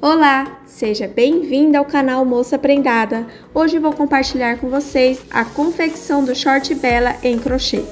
Olá, seja bem-vinda ao canal Moça Prendada. Hoje vou compartilhar com vocês a confecção do short Bela em crochê.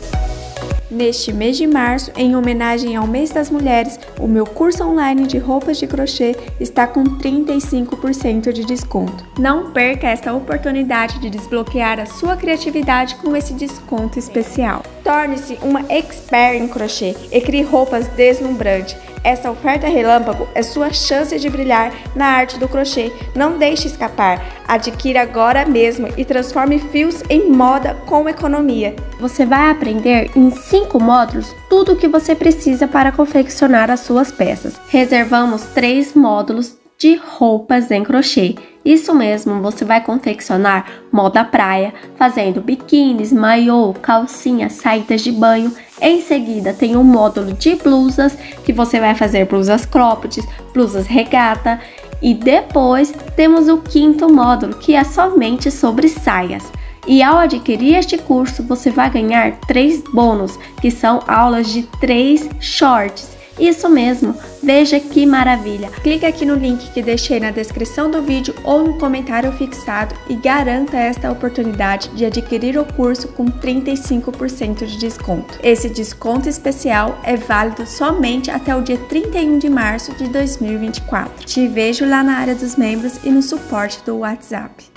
Neste mês de março, em homenagem ao mês das mulheres, o meu curso online de roupas de crochê está com 35% de desconto. Não perca esta oportunidade de desbloquear a sua criatividade com esse desconto especial. Torne-se uma expert em crochê e crie roupas deslumbrantes. Essa oferta relâmpago é sua chance de brilhar na arte do crochê. Não deixe escapar. Adquira agora mesmo e transforme fios em moda com economia. Você vai aprender em 5 módulos tudo o que você precisa para confeccionar as suas peças. Reservamos 3 módulos de roupas em crochê. Isso mesmo, você vai confeccionar moda praia, fazendo biquínis, maiô, calcinha, saídas de banho. Em seguida, tem um módulo de blusas, que você vai fazer blusas cropped, blusas regata. E depois temos o quinto módulo, que é somente sobre saias. E ao adquirir este curso, você vai ganhar três bônus, que são aulas de três shorts isso mesmo, veja que maravilha! Clique aqui no link que deixei na descrição do vídeo ou no comentário fixado e garanta esta oportunidade de adquirir o curso com 35% de desconto. Esse desconto especial é válido somente até o dia 31 de março de 2024. Te vejo lá na área dos membros e no suporte do WhatsApp.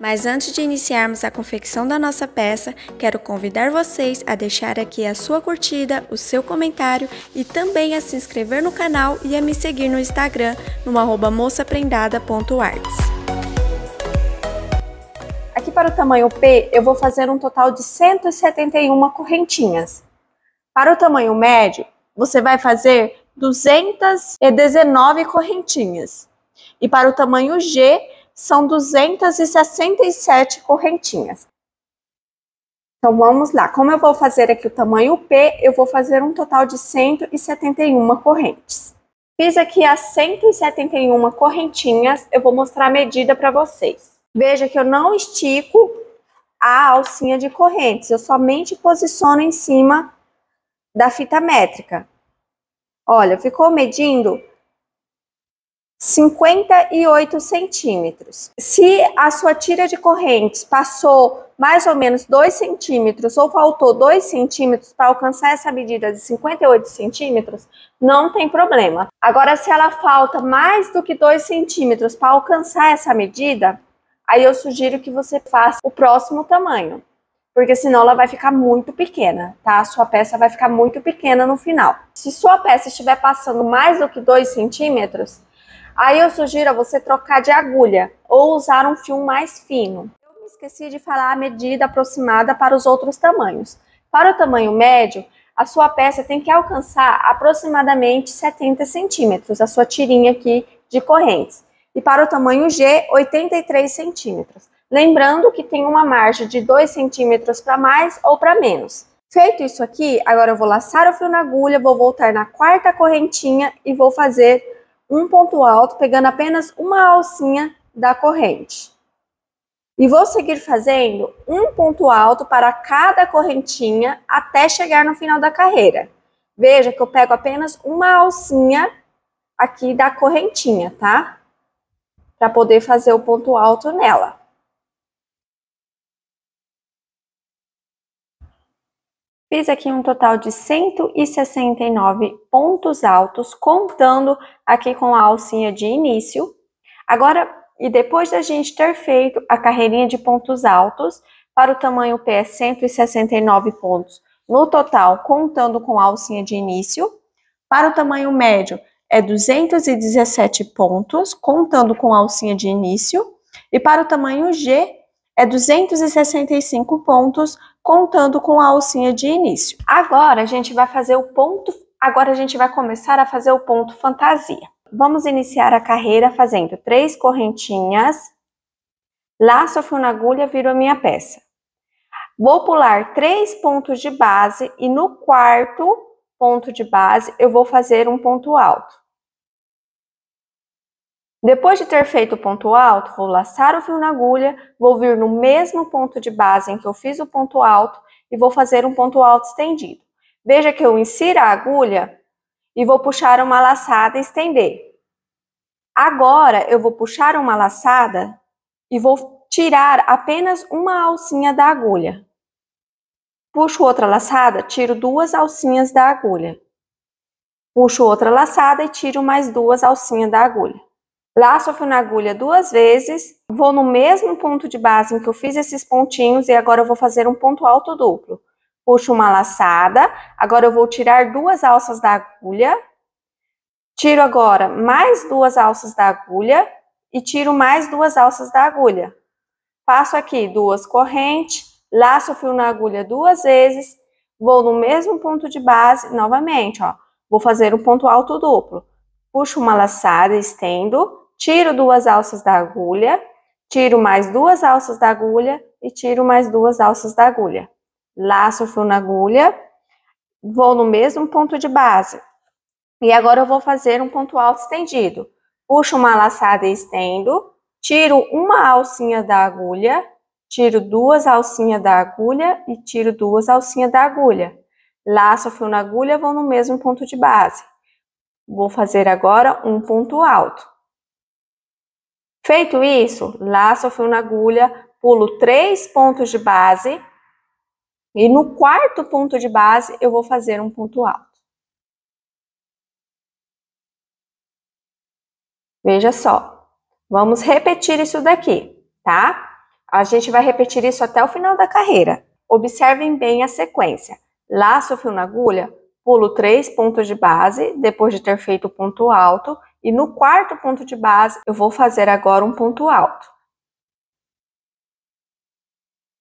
Mas antes de iniciarmos a confecção da nossa peça, quero convidar vocês a deixar aqui a sua curtida, o seu comentário e também a se inscrever no canal e a me seguir no Instagram no moçaprendada.arts. Aqui para o tamanho P, eu vou fazer um total de 171 correntinhas. Para o tamanho médio, você vai fazer 219 correntinhas. E para o tamanho G, são 267 correntinhas. Então vamos lá, como eu vou fazer aqui o tamanho P, eu vou fazer um total de 171 correntes. Fiz aqui as 171 correntinhas, eu vou mostrar a medida para vocês. Veja que eu não estico a alcinha de correntes, eu somente posiciono em cima da fita métrica. Olha, ficou medindo 58 centímetros. Se a sua tira de correntes passou mais ou menos 2 centímetros ou faltou 2 centímetros para alcançar essa medida de 58 centímetros, não tem problema. Agora, se ela falta mais do que 2 centímetros para alcançar essa medida, aí eu sugiro que você faça o próximo tamanho, porque senão ela vai ficar muito pequena, tá? A sua peça vai ficar muito pequena no final. Se sua peça estiver passando mais do que 2 centímetros, Aí eu sugiro a você trocar de agulha ou usar um fio mais fino. Eu me esqueci de falar a medida aproximada para os outros tamanhos. Para o tamanho médio, a sua peça tem que alcançar aproximadamente 70 centímetros, a sua tirinha aqui de correntes. E para o tamanho G, 83 centímetros. Lembrando que tem uma margem de 2 centímetros para mais ou para menos. Feito isso aqui, agora eu vou laçar o fio na agulha, vou voltar na quarta correntinha e vou fazer um ponto alto, pegando apenas uma alcinha da corrente. E vou seguir fazendo um ponto alto para cada correntinha até chegar no final da carreira. Veja que eu pego apenas uma alcinha aqui da correntinha, tá? Para poder fazer o ponto alto nela. Fiz aqui um total de 169 pontos altos, contando aqui com a alcinha de início. Agora, e depois da gente ter feito a carreirinha de pontos altos, para o tamanho pé, 169 pontos no total, contando com a alcinha de início. Para o tamanho médio, é 217 pontos, contando com a alcinha de início. E para o tamanho G, é 265 pontos, contando com a alcinha de início. Agora a gente vai fazer o ponto, agora a gente vai começar a fazer o ponto fantasia. Vamos iniciar a carreira fazendo três correntinhas, laço, fio na agulha, viro a minha peça. Vou pular três pontos de base e no quarto ponto de base eu vou fazer um ponto alto. Depois de ter feito o ponto alto, vou laçar o fio na agulha, vou vir no mesmo ponto de base em que eu fiz o ponto alto e vou fazer um ponto alto estendido. Veja que eu insiro a agulha e vou puxar uma laçada e estender. Agora, eu vou puxar uma laçada e vou tirar apenas uma alcinha da agulha. Puxo outra laçada, tiro duas alcinhas da agulha. Puxo outra laçada e tiro mais duas alcinhas da agulha laço o fio na agulha duas vezes, vou no mesmo ponto de base em que eu fiz esses pontinhos e agora eu vou fazer um ponto alto duplo. Puxo uma laçada, agora eu vou tirar duas alças da agulha, tiro agora mais duas alças da agulha e tiro mais duas alças da agulha. passo aqui duas correntes, laço o fio na agulha duas vezes, vou no mesmo ponto de base novamente, ó. Vou fazer um ponto alto duplo. Puxo uma laçada, estendo, tiro duas alças da agulha, tiro mais duas alças da agulha e tiro mais duas alças da agulha. Laço o fio na agulha, vou no mesmo ponto de base. E agora eu vou fazer um ponto alto estendido. Puxo uma laçada e estendo, tiro uma alcinha da agulha, tiro duas alcinhas da agulha e tiro duas alcinhas da agulha. Laço o fio na agulha, vou no mesmo ponto de base. Vou fazer agora um ponto alto. Feito isso, laço o fio na agulha, pulo três pontos de base e no quarto ponto de base eu vou fazer um ponto alto. Veja só, vamos repetir isso daqui, tá? A gente vai repetir isso até o final da carreira. Observem bem a sequência. Laço o fio na agulha, pulo três pontos de base, depois de ter feito o ponto alto, e no quarto ponto de base, eu vou fazer agora um ponto alto.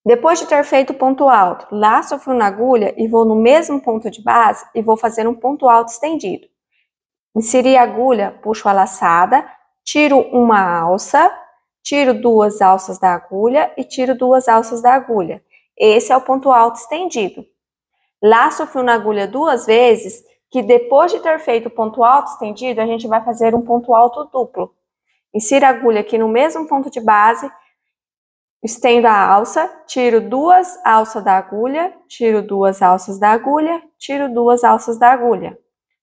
Depois de ter feito o ponto alto, laço o fio na agulha e vou no mesmo ponto de base e vou fazer um ponto alto estendido. Inseri a agulha, puxo a laçada, tiro uma alça, tiro duas alças da agulha e tiro duas alças da agulha. Esse é o ponto alto estendido. Laço o fio na agulha duas vezes que depois de ter feito o ponto alto estendido, a gente vai fazer um ponto alto duplo. Insira a agulha aqui no mesmo ponto de base, estendo a alça, tiro duas alças da agulha, tiro duas alças da agulha, tiro duas alças da agulha.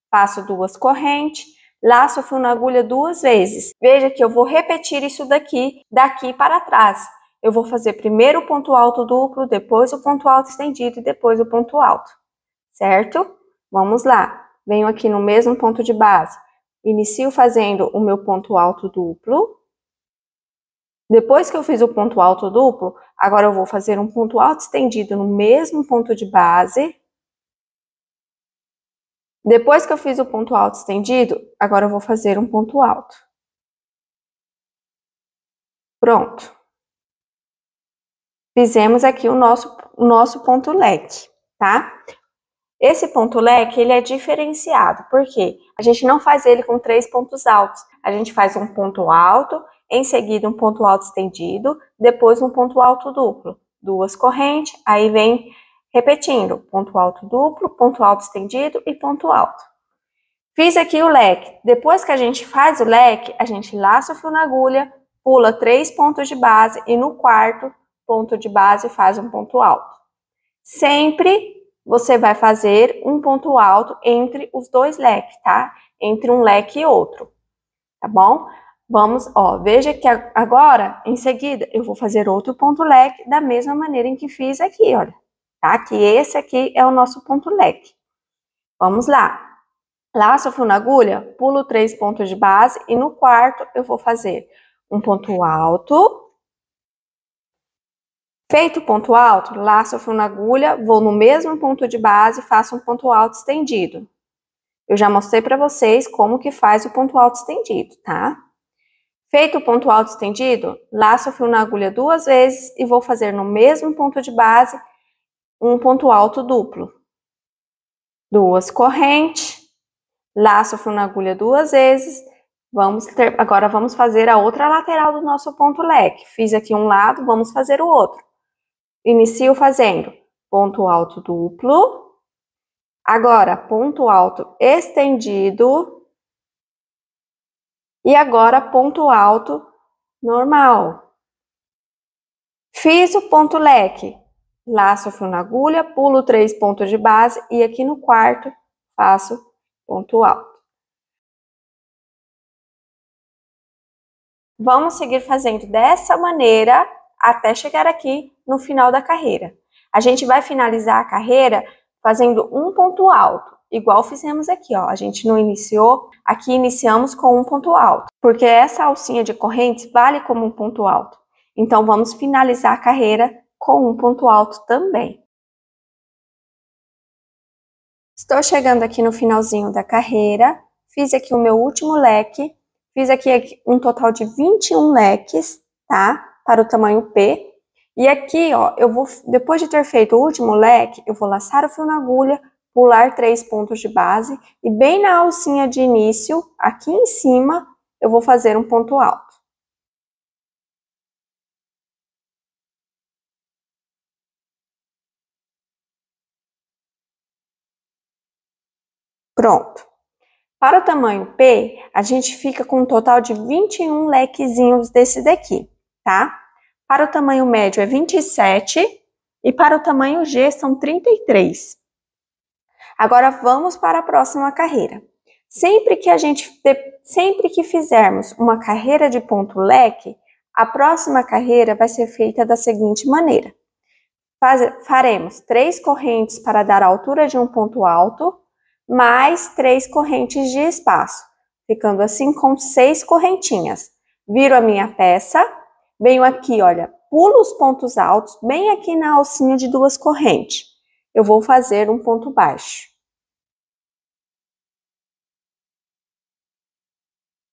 Faço duas correntes, laço o fio na agulha duas vezes. Veja que eu vou repetir isso daqui, daqui para trás. Eu vou fazer primeiro o ponto alto duplo, depois o ponto alto estendido e depois o ponto alto, certo? Vamos lá, venho aqui no mesmo ponto de base, inicio fazendo o meu ponto alto duplo. Depois que eu fiz o ponto alto duplo, agora eu vou fazer um ponto alto estendido no mesmo ponto de base. Depois que eu fiz o ponto alto estendido, agora eu vou fazer um ponto alto. Pronto. Fizemos aqui o nosso, o nosso ponto leque, tá? Esse ponto leque, ele é diferenciado, porque a gente não faz ele com três pontos altos. A gente faz um ponto alto, em seguida um ponto alto estendido, depois um ponto alto duplo, duas correntes, aí vem repetindo, ponto alto duplo, ponto alto estendido e ponto alto. Fiz aqui o leque. Depois que a gente faz o leque, a gente laça o fio na agulha, pula três pontos de base e no quarto ponto de base faz um ponto alto. Sempre você vai fazer um ponto alto entre os dois leques, tá? Entre um leque e outro, tá bom? Vamos, ó, veja que agora, em seguida, eu vou fazer outro ponto leque da mesma maneira em que fiz aqui, olha, tá? Que esse aqui é o nosso ponto leque. Vamos lá. Laço, fio na agulha, pulo três pontos de base e no quarto eu vou fazer um ponto alto Feito o ponto alto, laço o fio na agulha, vou no mesmo ponto de base e faço um ponto alto estendido. Eu já mostrei para vocês como que faz o ponto alto estendido, tá? Feito o ponto alto estendido, laço o fio na agulha duas vezes e vou fazer no mesmo ponto de base um ponto alto duplo. Duas correntes, laço o fio na agulha duas vezes. Vamos ter, agora vamos fazer a outra lateral do nosso ponto leque. Fiz aqui um lado, vamos fazer o outro. Inicio fazendo ponto alto duplo. Agora, ponto alto estendido. E agora, ponto alto normal. Fiz o ponto leque. Laço fio na agulha, pulo três pontos de base e aqui no quarto faço ponto alto. Vamos seguir fazendo dessa maneira até chegar aqui no final da carreira. A gente vai finalizar a carreira fazendo um ponto alto, igual fizemos aqui, ó. A gente não iniciou, aqui iniciamos com um ponto alto, porque essa alcinha de correntes vale como um ponto alto. Então vamos finalizar a carreira com um ponto alto também. Estou chegando aqui no finalzinho da carreira, fiz aqui o meu último leque, fiz aqui um total de 21 leques, tá? para o tamanho P. E aqui, ó, eu vou, depois de ter feito o último leque, eu vou laçar o fio na agulha, pular três pontos de base e bem na alcinha de início, aqui em cima, eu vou fazer um ponto alto. Pronto. Para o tamanho P, a gente fica com um total de 21 lequezinhos desse daqui tá? Para o tamanho médio é 27 e para o tamanho G são 33. Agora vamos para a próxima carreira. Sempre que a gente sempre que fizermos uma carreira de ponto leque, a próxima carreira vai ser feita da seguinte maneira. faremos três correntes para dar a altura de um ponto alto, mais três correntes de espaço, ficando assim com seis correntinhas. Viro a minha peça, venho aqui, olha, pulo os pontos altos bem aqui na alcinha de duas correntes. Eu vou fazer um ponto baixo.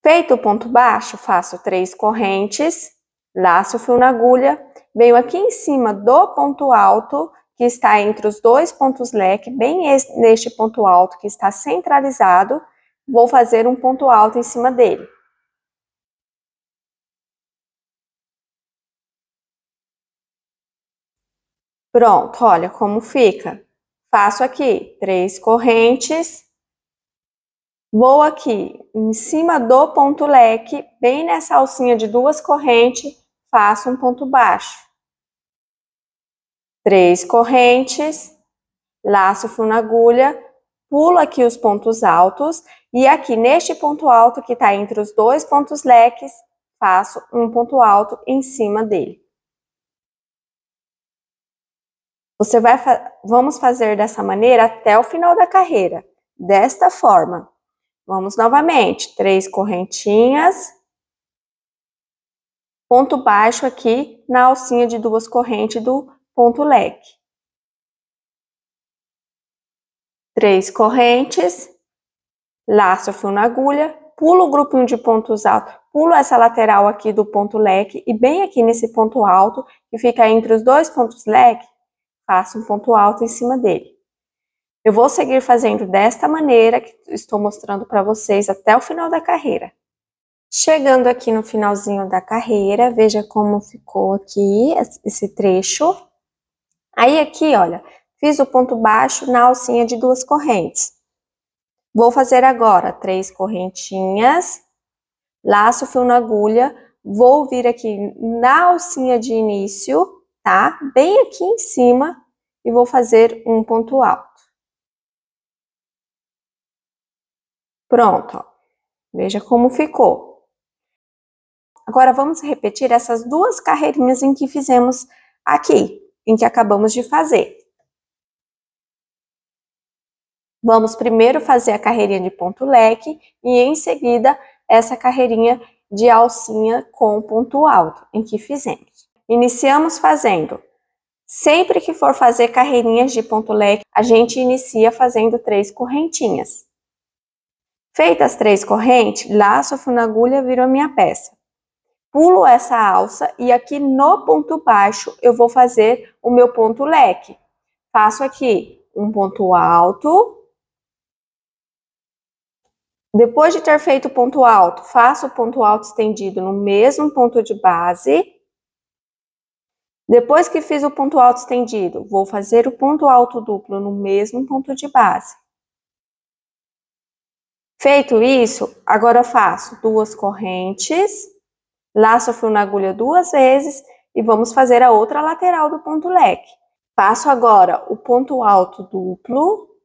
Feito o ponto baixo, faço três correntes, laço o fio na agulha, venho aqui em cima do ponto alto, que está entre os dois pontos leque, bem neste ponto alto que está centralizado, vou fazer um ponto alto em cima dele. Pronto, olha como fica. Faço aqui três correntes, vou aqui em cima do ponto leque, bem nessa alcinha de duas correntes, faço um ponto baixo. Três correntes, laço fio na agulha, pulo aqui os pontos altos e aqui neste ponto alto que está entre os dois pontos leques, faço um ponto alto em cima dele. Você vai fa vamos fazer dessa maneira até o final da carreira, desta forma. Vamos novamente, três correntinhas, ponto baixo aqui na alcinha de duas correntes do ponto leque. Três correntes, laço o fio na agulha, pulo o grupinho de pontos altos, pulo essa lateral aqui do ponto leque e bem aqui nesse ponto alto, que fica entre os dois pontos leque, faço um ponto alto em cima dele. Eu vou seguir fazendo desta maneira que estou mostrando para vocês até o final da carreira. Chegando aqui no finalzinho da carreira, veja como ficou aqui esse trecho. Aí aqui, olha, fiz o ponto baixo na alcinha de duas correntes. Vou fazer agora três correntinhas, laço o fio na agulha, vou vir aqui na alcinha de início, tá? Bem aqui em cima e vou fazer um ponto alto. Pronto, ó. veja como ficou. Agora vamos repetir essas duas carreirinhas em que fizemos aqui, em que acabamos de fazer. Vamos primeiro fazer a carreirinha de ponto leque e em seguida essa carreirinha de alcinha com ponto alto, em que fizemos. Iniciamos fazendo. Sempre que for fazer carreirinhas de ponto leque, a gente inicia fazendo três correntinhas. Feitas três correntes, laço, fio na agulha, a minha peça. Pulo essa alça e aqui no ponto baixo eu vou fazer o meu ponto leque. Faço aqui um ponto alto. Depois de ter feito o ponto alto, faço o ponto alto estendido no mesmo ponto de base. Depois que fiz o ponto alto estendido, vou fazer o ponto alto duplo no mesmo ponto de base. Feito isso, agora faço duas correntes, laço o fio na agulha duas vezes e vamos fazer a outra lateral do ponto leque. Faço agora o ponto alto duplo.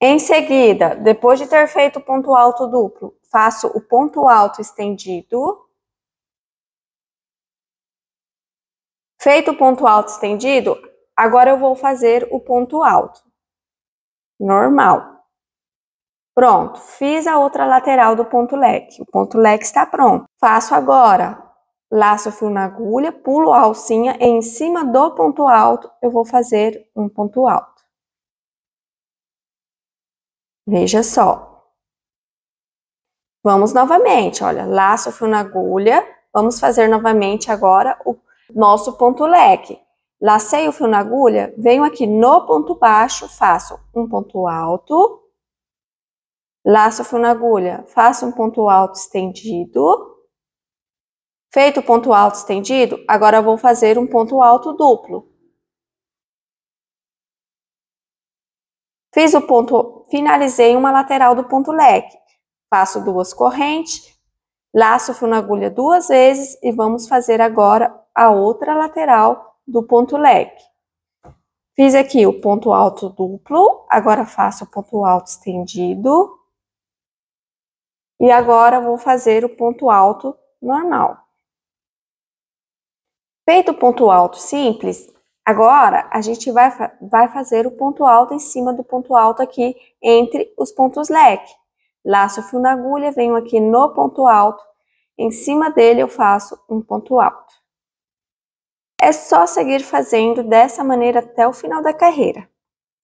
Em seguida, depois de ter feito o ponto alto duplo, faço o ponto alto estendido. Feito o ponto alto estendido, agora eu vou fazer o ponto alto. Normal. Pronto, fiz a outra lateral do ponto leque. O ponto leque está pronto. Faço agora laço o fio na agulha, pulo a alcinha e em cima do ponto alto eu vou fazer um ponto alto. Veja só. Vamos novamente, olha, laço o fio na agulha, vamos fazer novamente agora o nosso ponto leque. Lacei o fio na agulha, venho aqui no ponto baixo, faço um ponto alto, laço o fio na agulha, faço um ponto alto estendido. Feito o ponto alto estendido, agora vou fazer um ponto alto duplo. Fiz o ponto, finalizei uma lateral do ponto leque. Faço duas correntes, laço o fio na agulha duas vezes e vamos fazer agora a outra lateral do ponto leque. Fiz aqui o ponto alto duplo, agora faço o ponto alto estendido. E agora vou fazer o ponto alto normal. Feito o ponto alto simples, agora a gente vai, vai fazer o ponto alto em cima do ponto alto aqui, entre os pontos leque. Laço o fio na agulha, venho aqui no ponto alto, em cima dele eu faço um ponto alto. É só seguir fazendo dessa maneira até o final da carreira.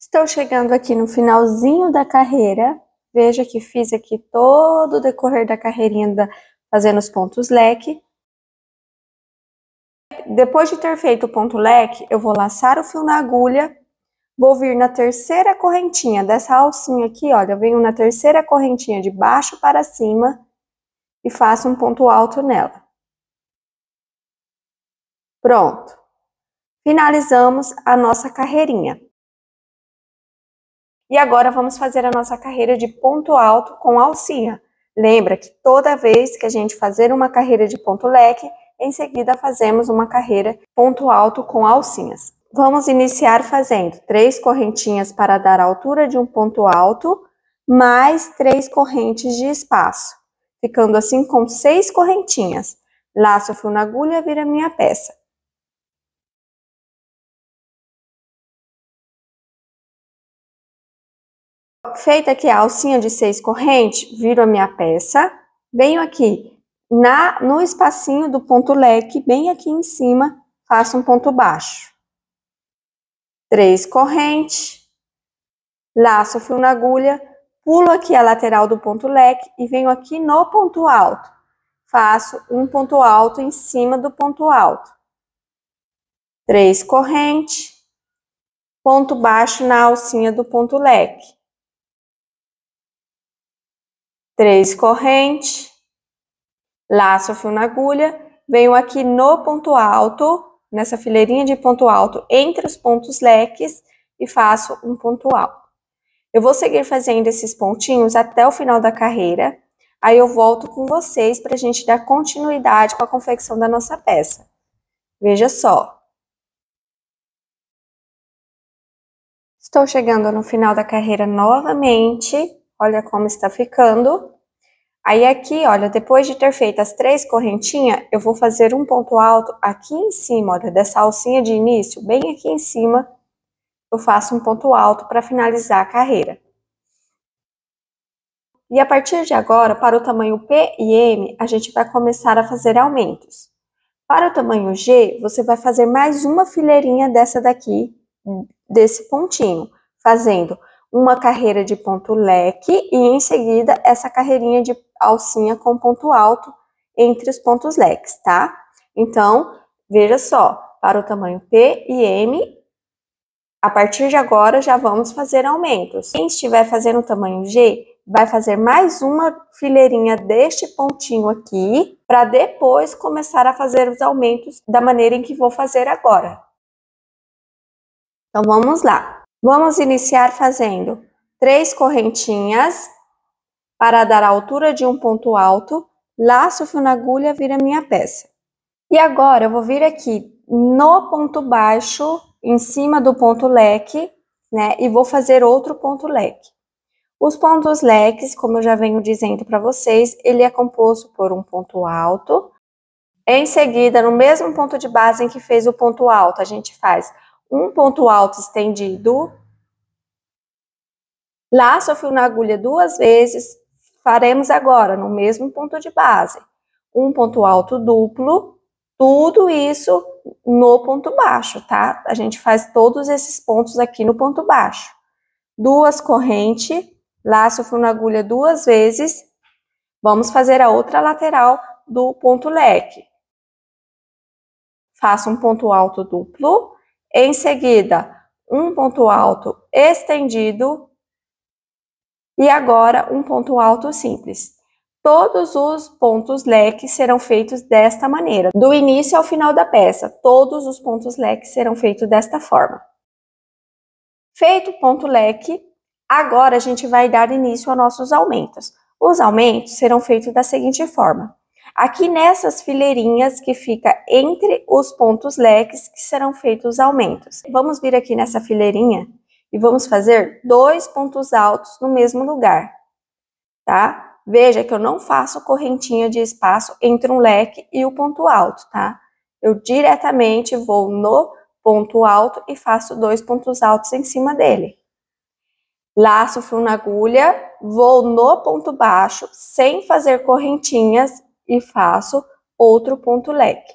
Estou chegando aqui no finalzinho da carreira. Veja que fiz aqui todo o decorrer da carreirinha da, fazendo os pontos leque. Depois de ter feito o ponto leque, eu vou laçar o fio na agulha, vou vir na terceira correntinha dessa alcinha aqui, olha, eu venho na terceira correntinha de baixo para cima e faço um ponto alto nela. Pronto. Finalizamos a nossa carreirinha. E agora vamos fazer a nossa carreira de ponto alto com alcinha. Lembra que toda vez que a gente fazer uma carreira de ponto leque, em seguida fazemos uma carreira ponto alto com alcinhas. Vamos iniciar fazendo três correntinhas para dar a altura de um ponto alto, mais três correntes de espaço, ficando assim com seis correntinhas. Laço, o fio na agulha, vira minha peça. Feita aqui a alcinha de seis correntes, viro a minha peça, venho aqui na, no espacinho do ponto leque, bem aqui em cima, faço um ponto baixo. Três correntes, laço o fio na agulha, pulo aqui a lateral do ponto leque e venho aqui no ponto alto. Faço um ponto alto em cima do ponto alto. Três correntes, ponto baixo na alcinha do ponto leque três corrente, laço, o fio na agulha, venho aqui no ponto alto, nessa fileirinha de ponto alto, entre os pontos leques, e faço um ponto alto. Eu vou seguir fazendo esses pontinhos até o final da carreira, aí eu volto com vocês para a gente dar continuidade com a confecção da nossa peça. Veja só. Estou chegando no final da carreira novamente, Olha como está ficando. Aí aqui, olha, depois de ter feito as três correntinhas, eu vou fazer um ponto alto aqui em cima, olha, dessa alcinha de início, bem aqui em cima, eu faço um ponto alto para finalizar a carreira. E a partir de agora, para o tamanho P e M, a gente vai começar a fazer aumentos. Para o tamanho G, você vai fazer mais uma fileirinha dessa daqui, desse pontinho, fazendo uma carreira de ponto leque e em seguida essa carreirinha de alcinha com ponto alto entre os pontos leques, tá? Então, veja só, para o tamanho P e M, a partir de agora já vamos fazer aumentos. Quem estiver fazendo o tamanho G, vai fazer mais uma fileirinha deste pontinho aqui, para depois começar a fazer os aumentos da maneira em que vou fazer agora. Então, vamos lá. Vamos iniciar fazendo três correntinhas para dar a altura de um ponto alto, laço, fio na agulha, vira minha peça. E agora eu vou vir aqui no ponto baixo, em cima do ponto leque, né? E vou fazer outro ponto leque. Os pontos leques, como eu já venho dizendo para vocês, ele é composto por um ponto alto. Em seguida, no mesmo ponto de base em que fez o ponto alto, a gente faz um ponto alto estendido. Laço o fio na agulha duas vezes. Faremos agora no mesmo ponto de base. Um ponto alto duplo. Tudo isso no ponto baixo, tá? A gente faz todos esses pontos aqui no ponto baixo. Duas correntes, laço o fio na agulha duas vezes. Vamos fazer a outra lateral do ponto leque. Faço um ponto alto duplo em seguida, um ponto alto estendido. E agora, um ponto alto simples. Todos os pontos leques serão feitos desta maneira, do início ao final da peça. Todos os pontos leques serão feitos desta forma. Feito o ponto leque, agora a gente vai dar início aos nossos aumentos. Os aumentos serão feitos da seguinte forma. Aqui nessas fileirinhas que fica entre os pontos leques que serão feitos os aumentos. Vamos vir aqui nessa fileirinha e vamos fazer dois pontos altos no mesmo lugar, tá? Veja que eu não faço correntinha de espaço entre um leque e o ponto alto, tá? Eu diretamente vou no ponto alto e faço dois pontos altos em cima dele. Laço fio na agulha, vou no ponto baixo, sem fazer correntinhas e faço outro ponto leque.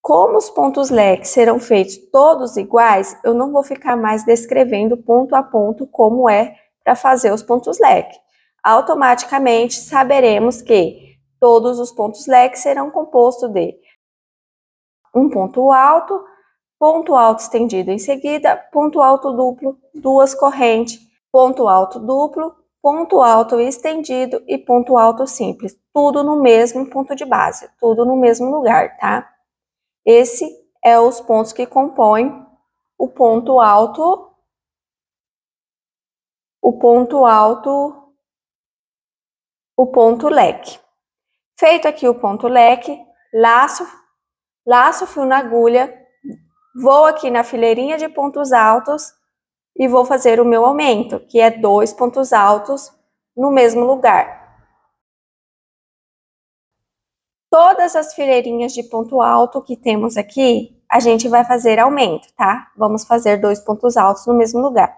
Como os pontos leque serão feitos todos iguais, eu não vou ficar mais descrevendo ponto a ponto como é para fazer os pontos leque. Automaticamente saberemos que todos os pontos leque serão compostos de um ponto alto, ponto alto estendido em seguida, ponto alto duplo, duas correntes, ponto alto duplo, ponto alto estendido e ponto alto simples tudo no mesmo ponto de base, tudo no mesmo lugar, tá? Esse é os pontos que compõem o ponto alto o ponto alto o ponto leque. Feito aqui o ponto leque, laço laço fio na agulha, vou aqui na fileirinha de pontos altos e vou fazer o meu aumento, que é dois pontos altos no mesmo lugar. Todas as fileirinhas de ponto alto que temos aqui, a gente vai fazer aumento, tá? Vamos fazer dois pontos altos no mesmo lugar.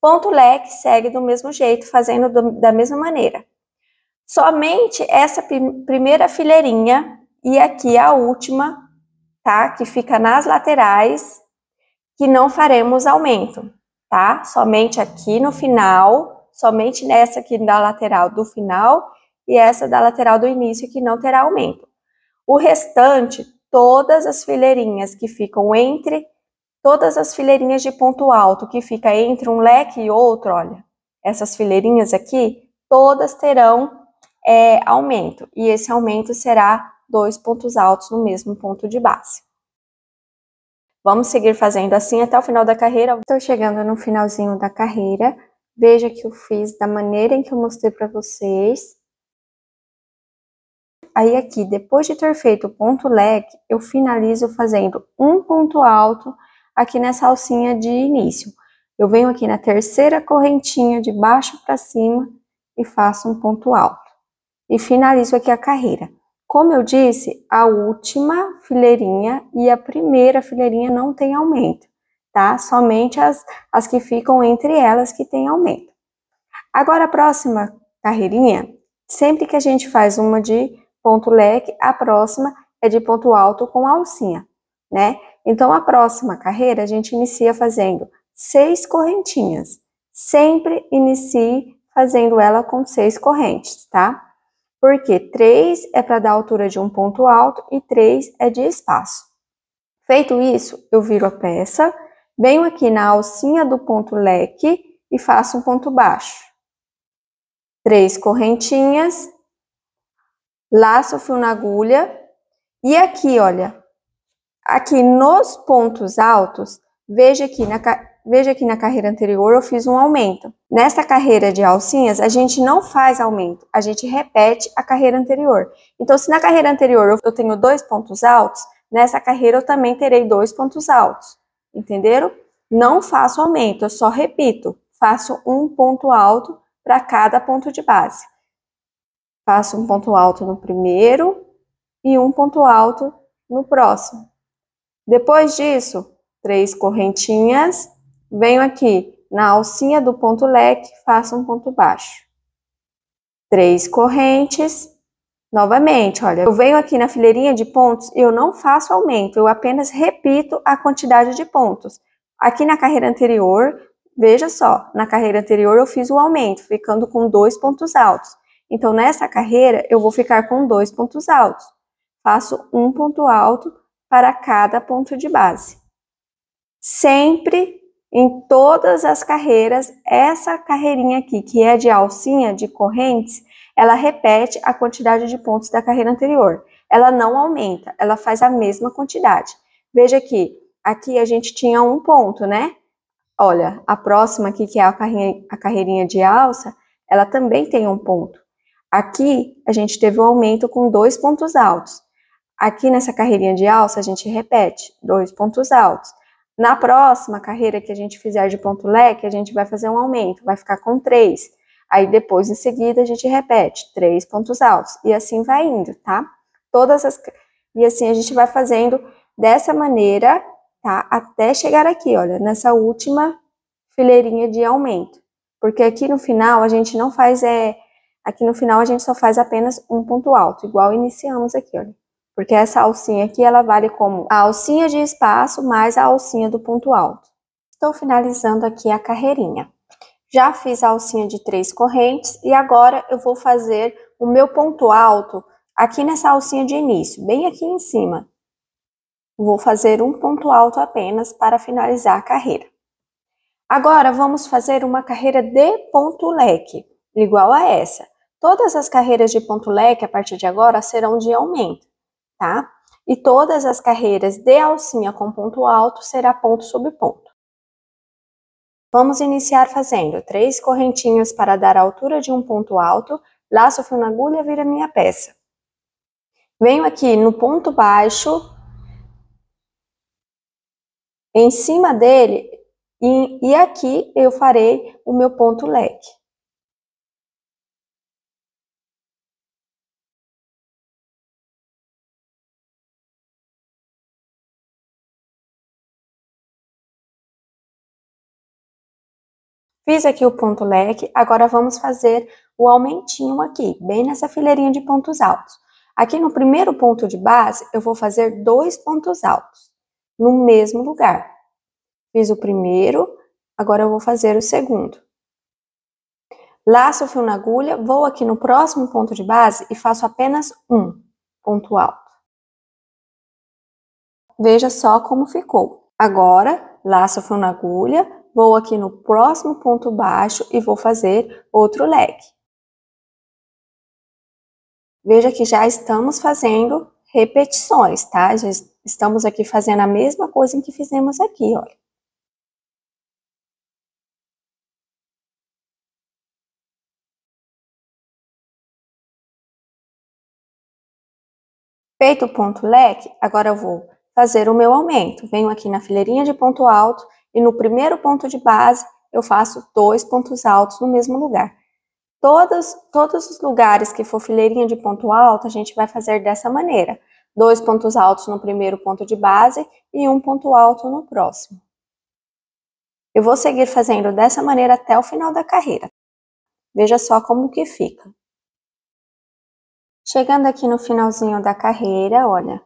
Ponto leque segue do mesmo jeito, fazendo do, da mesma maneira. Somente essa primeira fileirinha e aqui a última, tá? Que fica nas laterais, que não faremos aumento, tá? Somente aqui no final, somente nessa aqui da lateral do final e essa da lateral do início que não terá aumento. O restante, todas as fileirinhas que ficam entre, todas as fileirinhas de ponto alto que fica entre um leque e outro, olha, essas fileirinhas aqui, todas terão é, aumento, e esse aumento será dois pontos altos no mesmo ponto de base. Vamos seguir fazendo assim até o final da carreira. Estou chegando no finalzinho da carreira. Veja que eu fiz da maneira em que eu mostrei para vocês. Aí aqui, depois de ter feito o ponto leque, eu finalizo fazendo um ponto alto aqui nessa alcinha de início. Eu venho aqui na terceira correntinha de baixo para cima e faço um ponto alto. E finalizo aqui a carreira. Como eu disse, a última fileirinha e a primeira fileirinha não tem aumento, tá? Somente as, as que ficam entre elas que tem aumento. Agora, a próxima carreirinha, sempre que a gente faz uma de ponto leque, a próxima é de ponto alto com alcinha, né? Então, a próxima carreira a gente inicia fazendo seis correntinhas. Sempre inicie fazendo ela com seis correntes, tá? Porque três é para dar a altura de um ponto alto e três é de espaço. Feito isso, eu viro a peça, venho aqui na alcinha do ponto leque e faço um ponto baixo. Três correntinhas laço o fio na agulha e aqui, olha, aqui nos pontos altos, veja aqui na, veja aqui na carreira anterior eu fiz um aumento. Nesta carreira de alcinhas, a gente não faz aumento, a gente repete a carreira anterior. Então, se na carreira anterior eu tenho dois pontos altos, nessa carreira eu também terei dois pontos altos, entenderam? Não faço aumento, eu só repito, faço um ponto alto para cada ponto de base faço um ponto alto no primeiro e um ponto alto no próximo. Depois disso, três correntinhas, venho aqui na alcinha do ponto leque, faço um ponto baixo. Três correntes, Novamente, olha, eu venho aqui na fileirinha de pontos e eu não faço aumento, eu apenas repito a quantidade de pontos. Aqui na carreira anterior, veja só, na carreira anterior eu fiz o aumento, ficando com dois pontos altos. Então, nessa carreira, eu vou ficar com dois pontos altos. Faço um ponto alto para cada ponto de base. Sempre em todas as carreiras, essa carreirinha aqui, que é de alcinha, de correntes, ela repete a quantidade de pontos da carreira anterior. Ela não aumenta, ela faz a mesma quantidade. Veja aqui, aqui a gente tinha um ponto, né? Olha, a próxima aqui, que é a carreirinha, a carreirinha de alça, ela também tem um ponto. Aqui a gente teve o um aumento com dois pontos altos. Aqui nessa carreirinha de alça a gente repete dois pontos altos. Na próxima carreira que a gente fizer de ponto leque, a gente vai fazer um aumento, vai ficar com três. Aí depois em seguida a gente repete três pontos altos e assim vai indo, tá? Todas as e assim a gente vai fazendo dessa maneira, tá? Até chegar aqui, olha, nessa última fileirinha de aumento. Porque aqui no final a gente não faz é Aqui no final a gente só faz apenas um ponto alto, igual iniciamos aqui, olha. Porque essa alcinha aqui, ela vale como a alcinha de espaço mais a alcinha do ponto alto. Estou finalizando aqui a carreirinha. Já fiz a alcinha de três correntes e agora eu vou fazer o meu ponto alto aqui nessa alcinha de início, bem aqui em cima. Vou fazer um ponto alto apenas para finalizar a carreira. Agora, vamos fazer uma carreira de ponto leque, igual a essa. Todas as carreiras de ponto leque a partir de agora serão de aumento, tá? E todas as carreiras de alcinha com ponto alto será ponto sobre ponto. Vamos iniciar fazendo três correntinhas para dar a altura de um ponto alto, laço fio na agulha, vira minha peça. Venho aqui no ponto baixo, em cima dele, e, e aqui eu farei o meu ponto leque. Fiz aqui o ponto leque, agora vamos fazer o aumentinho aqui, bem nessa fileirinha de pontos altos. Aqui no primeiro ponto de base, eu vou fazer dois pontos altos, no mesmo lugar. Fiz o primeiro, agora eu vou fazer o segundo. Laço o fio na agulha, vou aqui no próximo ponto de base e faço apenas um ponto alto. Veja só como ficou. Agora, laço o fio na agulha, vou aqui no próximo ponto baixo e vou fazer outro leque. Veja que já estamos fazendo repetições, tá? Já estamos aqui fazendo a mesma coisa que fizemos aqui, olha. Feito o ponto leque, agora eu vou fazer o meu aumento. Venho aqui na fileirinha de ponto alto e no primeiro ponto de base eu faço dois pontos altos no mesmo lugar. Todos, todos os lugares que for fileirinha de ponto alto, a gente vai fazer dessa maneira. Dois pontos altos no primeiro ponto de base e um ponto alto no próximo. Eu vou seguir fazendo dessa maneira até o final da carreira. Veja só como que fica. Chegando aqui no finalzinho da carreira, olha,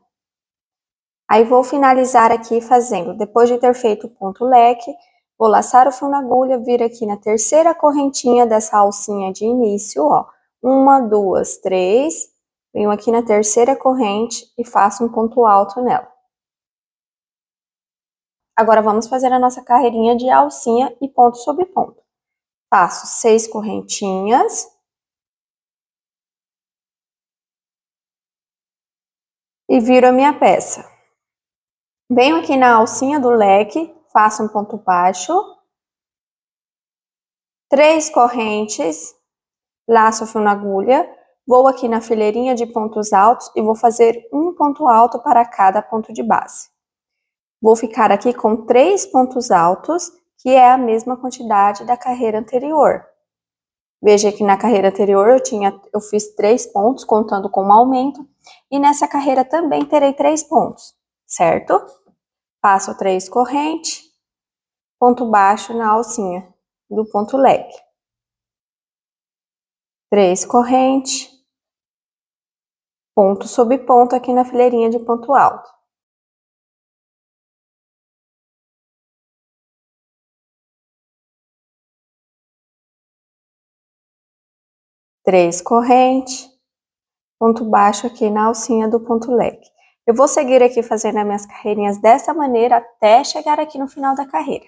Aí vou finalizar aqui fazendo, depois de ter feito o ponto leque, vou laçar o fio na agulha, vir aqui na terceira correntinha dessa alcinha de início, ó. Uma, duas, três, venho aqui na terceira corrente e faço um ponto alto nela. Agora, vamos fazer a nossa carreirinha de alcinha e ponto sobre ponto. Faço seis correntinhas. E viro a minha peça. Venho aqui na alcinha do leque, faço um ponto baixo, três correntes, laço o fio na agulha, vou aqui na fileirinha de pontos altos e vou fazer um ponto alto para cada ponto de base. Vou ficar aqui com três pontos altos, que é a mesma quantidade da carreira anterior. Veja que na carreira anterior eu, tinha, eu fiz três pontos, contando com um aumento, e nessa carreira também terei três pontos, certo? Passo três corrente, ponto baixo na alcinha do ponto leque. Três corrente, ponto sob ponto aqui na fileirinha de ponto alto. Três corrente, ponto baixo aqui na alcinha do ponto leque. Eu vou seguir aqui fazendo as minhas carreirinhas dessa maneira até chegar aqui no final da carreira.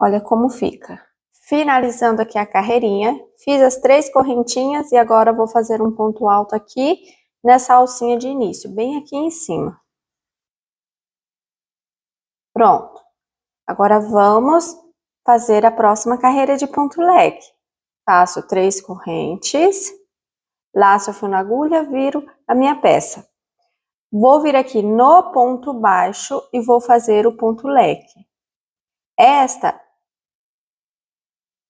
Olha como fica. Finalizando aqui a carreirinha, fiz as três correntinhas e agora vou fazer um ponto alto aqui nessa alcinha de início, bem aqui em cima. Pronto. Agora vamos fazer a próxima carreira de ponto leg. Faço três correntes, laço o fio na agulha, viro a minha peça. Vou vir aqui no ponto baixo e vou fazer o ponto leque. Esta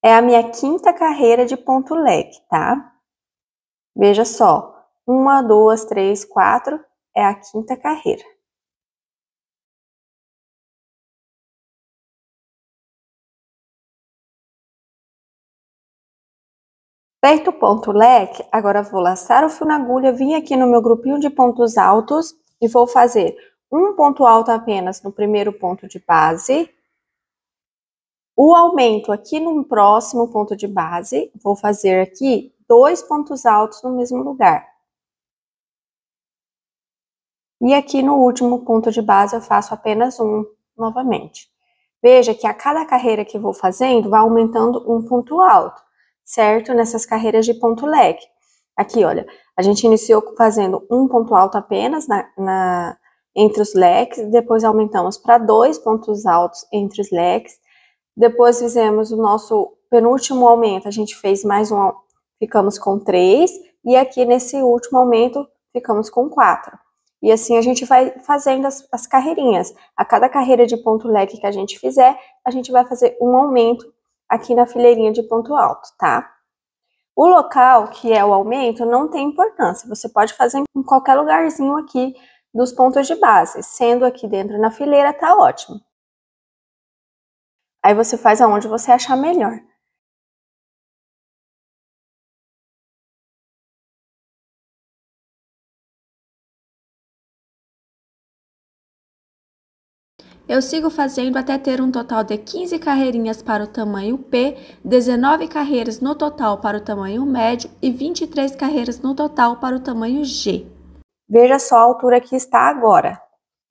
é a minha quinta carreira de ponto leque, tá? Veja só, uma, duas, três, quatro, é a quinta carreira. Aperto o ponto leque, agora vou laçar o fio na agulha, vim aqui no meu grupinho de pontos altos e vou fazer um ponto alto apenas no primeiro ponto de base, o aumento aqui no próximo ponto de base, vou fazer aqui dois pontos altos no mesmo lugar. E aqui no último ponto de base eu faço apenas um novamente. Veja que a cada carreira que vou fazendo, vai aumentando um ponto alto certo? Nessas carreiras de ponto leque. Aqui, olha, a gente iniciou fazendo um ponto alto apenas na, na entre os leques, depois aumentamos para dois pontos altos entre os leques, depois fizemos o nosso penúltimo aumento, a gente fez mais um, ficamos com três, e aqui nesse último aumento ficamos com quatro. E assim a gente vai fazendo as, as carreirinhas. A cada carreira de ponto leque que a gente fizer, a gente vai fazer um aumento aqui na fileirinha de ponto alto, tá? O local, que é o aumento, não tem importância. Você pode fazer em qualquer lugarzinho aqui dos pontos de base. Sendo aqui dentro na fileira, tá ótimo. Aí você faz aonde você achar melhor. eu sigo fazendo até ter um total de 15 carreirinhas para o tamanho P, 19 carreiras no total para o tamanho médio e 23 carreiras no total para o tamanho G. Veja só a altura que está agora.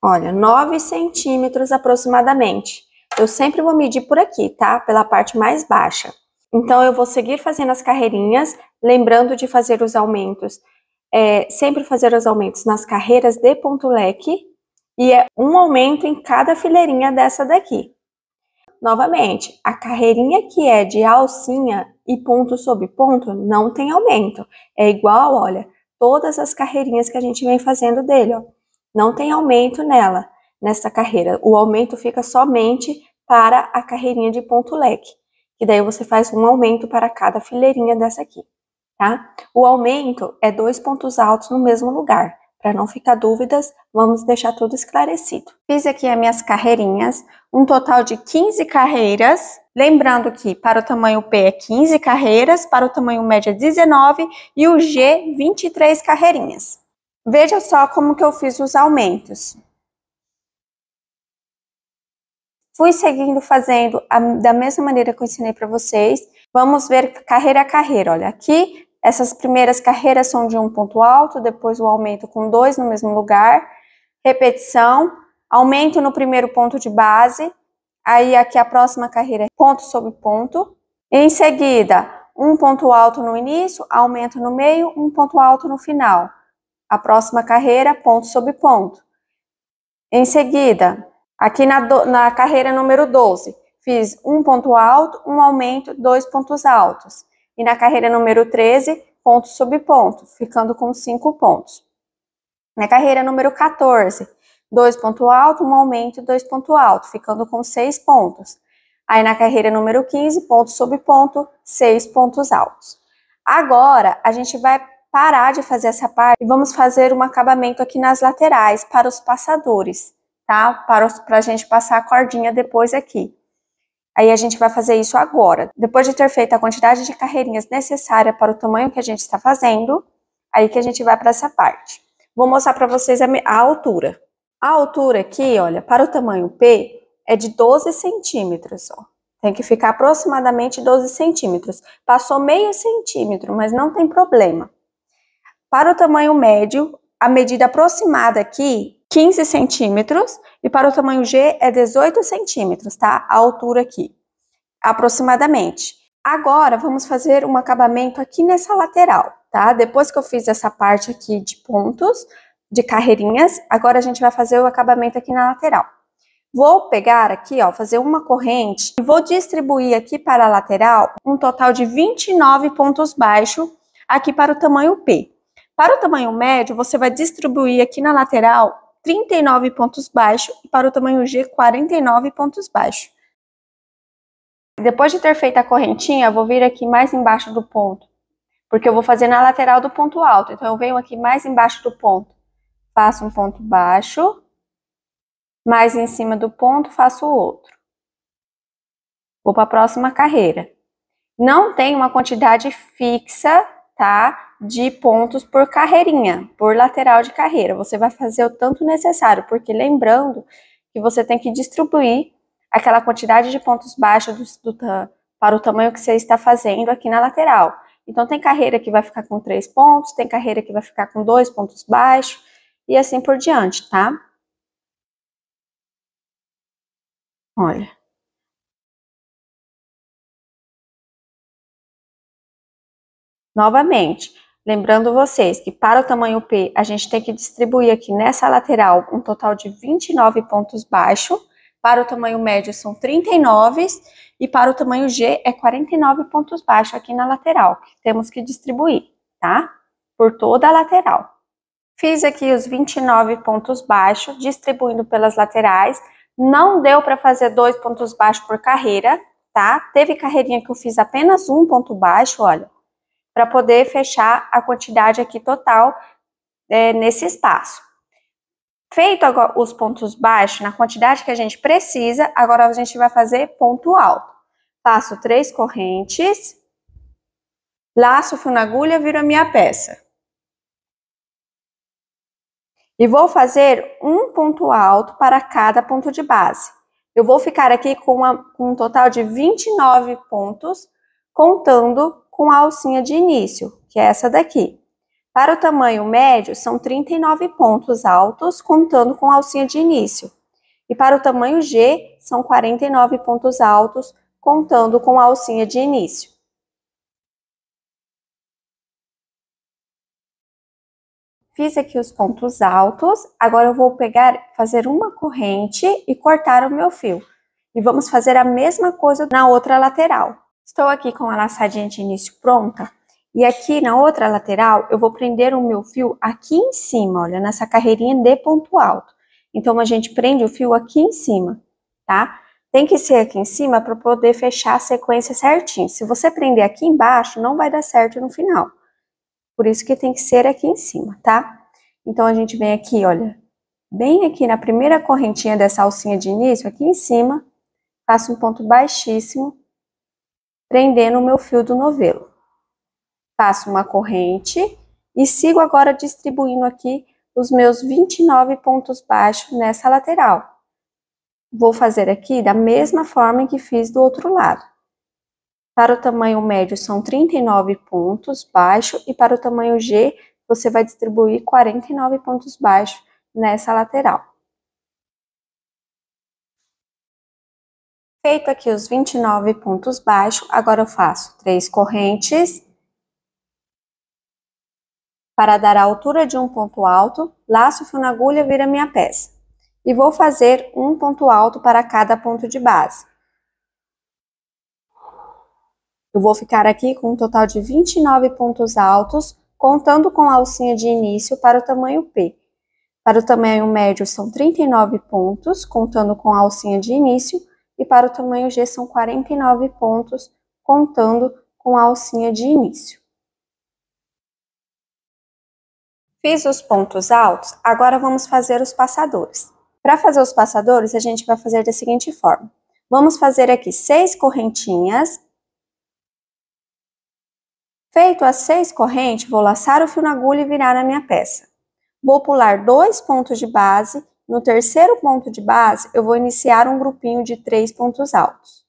Olha, 9 centímetros aproximadamente. Eu sempre vou medir por aqui, tá? Pela parte mais baixa. Então, eu vou seguir fazendo as carreirinhas, lembrando de fazer os aumentos, é, sempre fazer os aumentos nas carreiras de ponto leque e é um aumento em cada fileirinha dessa daqui. Novamente, a carreirinha que é de alcinha e ponto sobre ponto não tem aumento. É igual, olha, todas as carreirinhas que a gente vem fazendo dele, ó. Não tem aumento nela, nessa carreira. O aumento fica somente para a carreirinha de ponto leque, que daí você faz um aumento para cada fileirinha dessa aqui, tá? O aumento é dois pontos altos no mesmo lugar. Para não ficar dúvidas, vamos deixar tudo esclarecido. Fiz aqui as minhas carreirinhas, um total de 15 carreiras. Lembrando que para o tamanho P é 15 carreiras, para o tamanho médio é 19 e o G 23 carreirinhas. Veja só como que eu fiz os aumentos. Fui seguindo fazendo a, da mesma maneira que eu ensinei para vocês. Vamos ver carreira a carreira. Olha, aqui essas primeiras carreiras são de um ponto alto, depois o aumento com dois no mesmo lugar, repetição, aumento no primeiro ponto de base, aí aqui a próxima carreira é ponto sobre ponto. Em seguida, um ponto alto no início, aumento no meio, um ponto alto no final. A próxima carreira, ponto sobre ponto. Em seguida, aqui na, do, na carreira número 12, fiz um ponto alto, um aumento, dois pontos altos e na carreira número 13, ponto sob ponto, ficando com 5 pontos. Na carreira número 14, 2 ponto alto, um aumento e 2 ponto alto, ficando com 6 pontos. Aí na carreira número 15, ponto sob ponto, 6 pontos altos. Agora, a gente vai parar de fazer essa parte e vamos fazer um acabamento aqui nas laterais para os passadores, tá? Para, para a gente passar a cordinha depois aqui. Aí a gente vai fazer isso agora. Depois de ter feito a quantidade de carreirinhas necessária para o tamanho que a gente está fazendo, aí que a gente vai para essa parte. Vou mostrar para vocês a, a altura. A altura aqui, olha, para o tamanho P, é de 12 centímetros, ó. Tem que ficar aproximadamente 12 centímetros. Passou meio centímetro, mas não tem problema. Para o tamanho médio, a medida aproximada aqui 15 centímetros e para o tamanho G é 18 centímetros, tá? A altura aqui, aproximadamente. Agora, vamos fazer um acabamento aqui nessa lateral, tá? Depois que eu fiz essa parte aqui de pontos, de carreirinhas, agora a gente vai fazer o acabamento aqui na lateral. Vou pegar aqui, ó, fazer uma corrente e vou distribuir aqui para a lateral um total de 29 pontos baixos aqui para o tamanho P. Para o tamanho médio, você vai distribuir aqui na lateral 39 pontos baixo e para o tamanho G, 49 pontos baixo. Depois de ter feito a correntinha, vou vir aqui mais embaixo do ponto, porque eu vou fazer na lateral do ponto alto. Então, eu venho aqui mais embaixo do ponto, faço um ponto baixo, mais em cima do ponto, faço outro. Vou para a próxima carreira. Não tem uma quantidade fixa, tá? de pontos por carreirinha, por lateral de carreira. Você vai fazer o tanto necessário, porque lembrando que você tem que distribuir aquela quantidade de pontos baixos do, do, para o tamanho que você está fazendo aqui na lateral. Então, tem carreira que vai ficar com três pontos, tem carreira que vai ficar com dois pontos baixos, e assim por diante, tá? Olha. Novamente, Lembrando vocês que para o tamanho P, a gente tem que distribuir aqui nessa lateral um total de 29 pontos baixo, para o tamanho médio são 39 e para o tamanho G é 49 pontos baixo aqui na lateral, que temos que distribuir, tá? Por toda a lateral. Fiz aqui os 29 pontos baixos, distribuindo pelas laterais. Não deu para fazer dois pontos baixos por carreira, tá? Teve carreirinha que eu fiz apenas um ponto baixo, olha para poder fechar a quantidade aqui total é, nesse espaço. Feito agora os pontos baixos, na quantidade que a gente precisa, agora a gente vai fazer ponto alto. Faço três correntes, laço o fio na agulha, viro a minha peça. E vou fazer um ponto alto para cada ponto de base. Eu vou ficar aqui com, uma, com um total de 29 pontos, contando com a alcinha de início, que é essa daqui. Para o tamanho médio, são 39 pontos altos, contando com a alcinha de início. E para o tamanho G, são 49 pontos altos, contando com a alcinha de início. Fiz aqui os pontos altos, agora eu vou pegar, fazer uma corrente e cortar o meu fio. E vamos fazer a mesma coisa na outra lateral. Estou aqui com a laçadinha de início pronta. E aqui na outra lateral, eu vou prender o meu fio aqui em cima, olha, nessa carreirinha de ponto alto. Então, a gente prende o fio aqui em cima, tá? Tem que ser aqui em cima para poder fechar a sequência certinho. Se você prender aqui embaixo, não vai dar certo no final. Por isso que tem que ser aqui em cima, tá? Então, a gente vem aqui, olha, bem aqui na primeira correntinha dessa alcinha de início, aqui em cima, faço um ponto baixíssimo prendendo o meu fio do novelo. Faço uma corrente e sigo agora distribuindo aqui os meus 29 pontos baixos nessa lateral. Vou fazer aqui da mesma forma que fiz do outro lado. Para o tamanho médio são 39 pontos baixos e para o tamanho G você vai distribuir 49 pontos baixos nessa lateral. Feito aqui os 29 pontos baixos, agora eu faço três correntes. Para dar a altura de um ponto alto, laço o fio na agulha, vira minha peça. E vou fazer um ponto alto para cada ponto de base. Eu vou ficar aqui com um total de 29 pontos altos, contando com a alcinha de início para o tamanho P. Para o tamanho médio são 39 pontos, contando com a alcinha de início, e para o tamanho G são 49 pontos, contando com a alcinha de início. Fiz os pontos altos, agora vamos fazer os passadores. Para fazer os passadores, a gente vai fazer da seguinte forma. Vamos fazer aqui seis correntinhas. Feito as seis correntes, vou laçar o fio na agulha e virar a minha peça. Vou pular dois pontos de base no terceiro ponto de base, eu vou iniciar um grupinho de três pontos altos.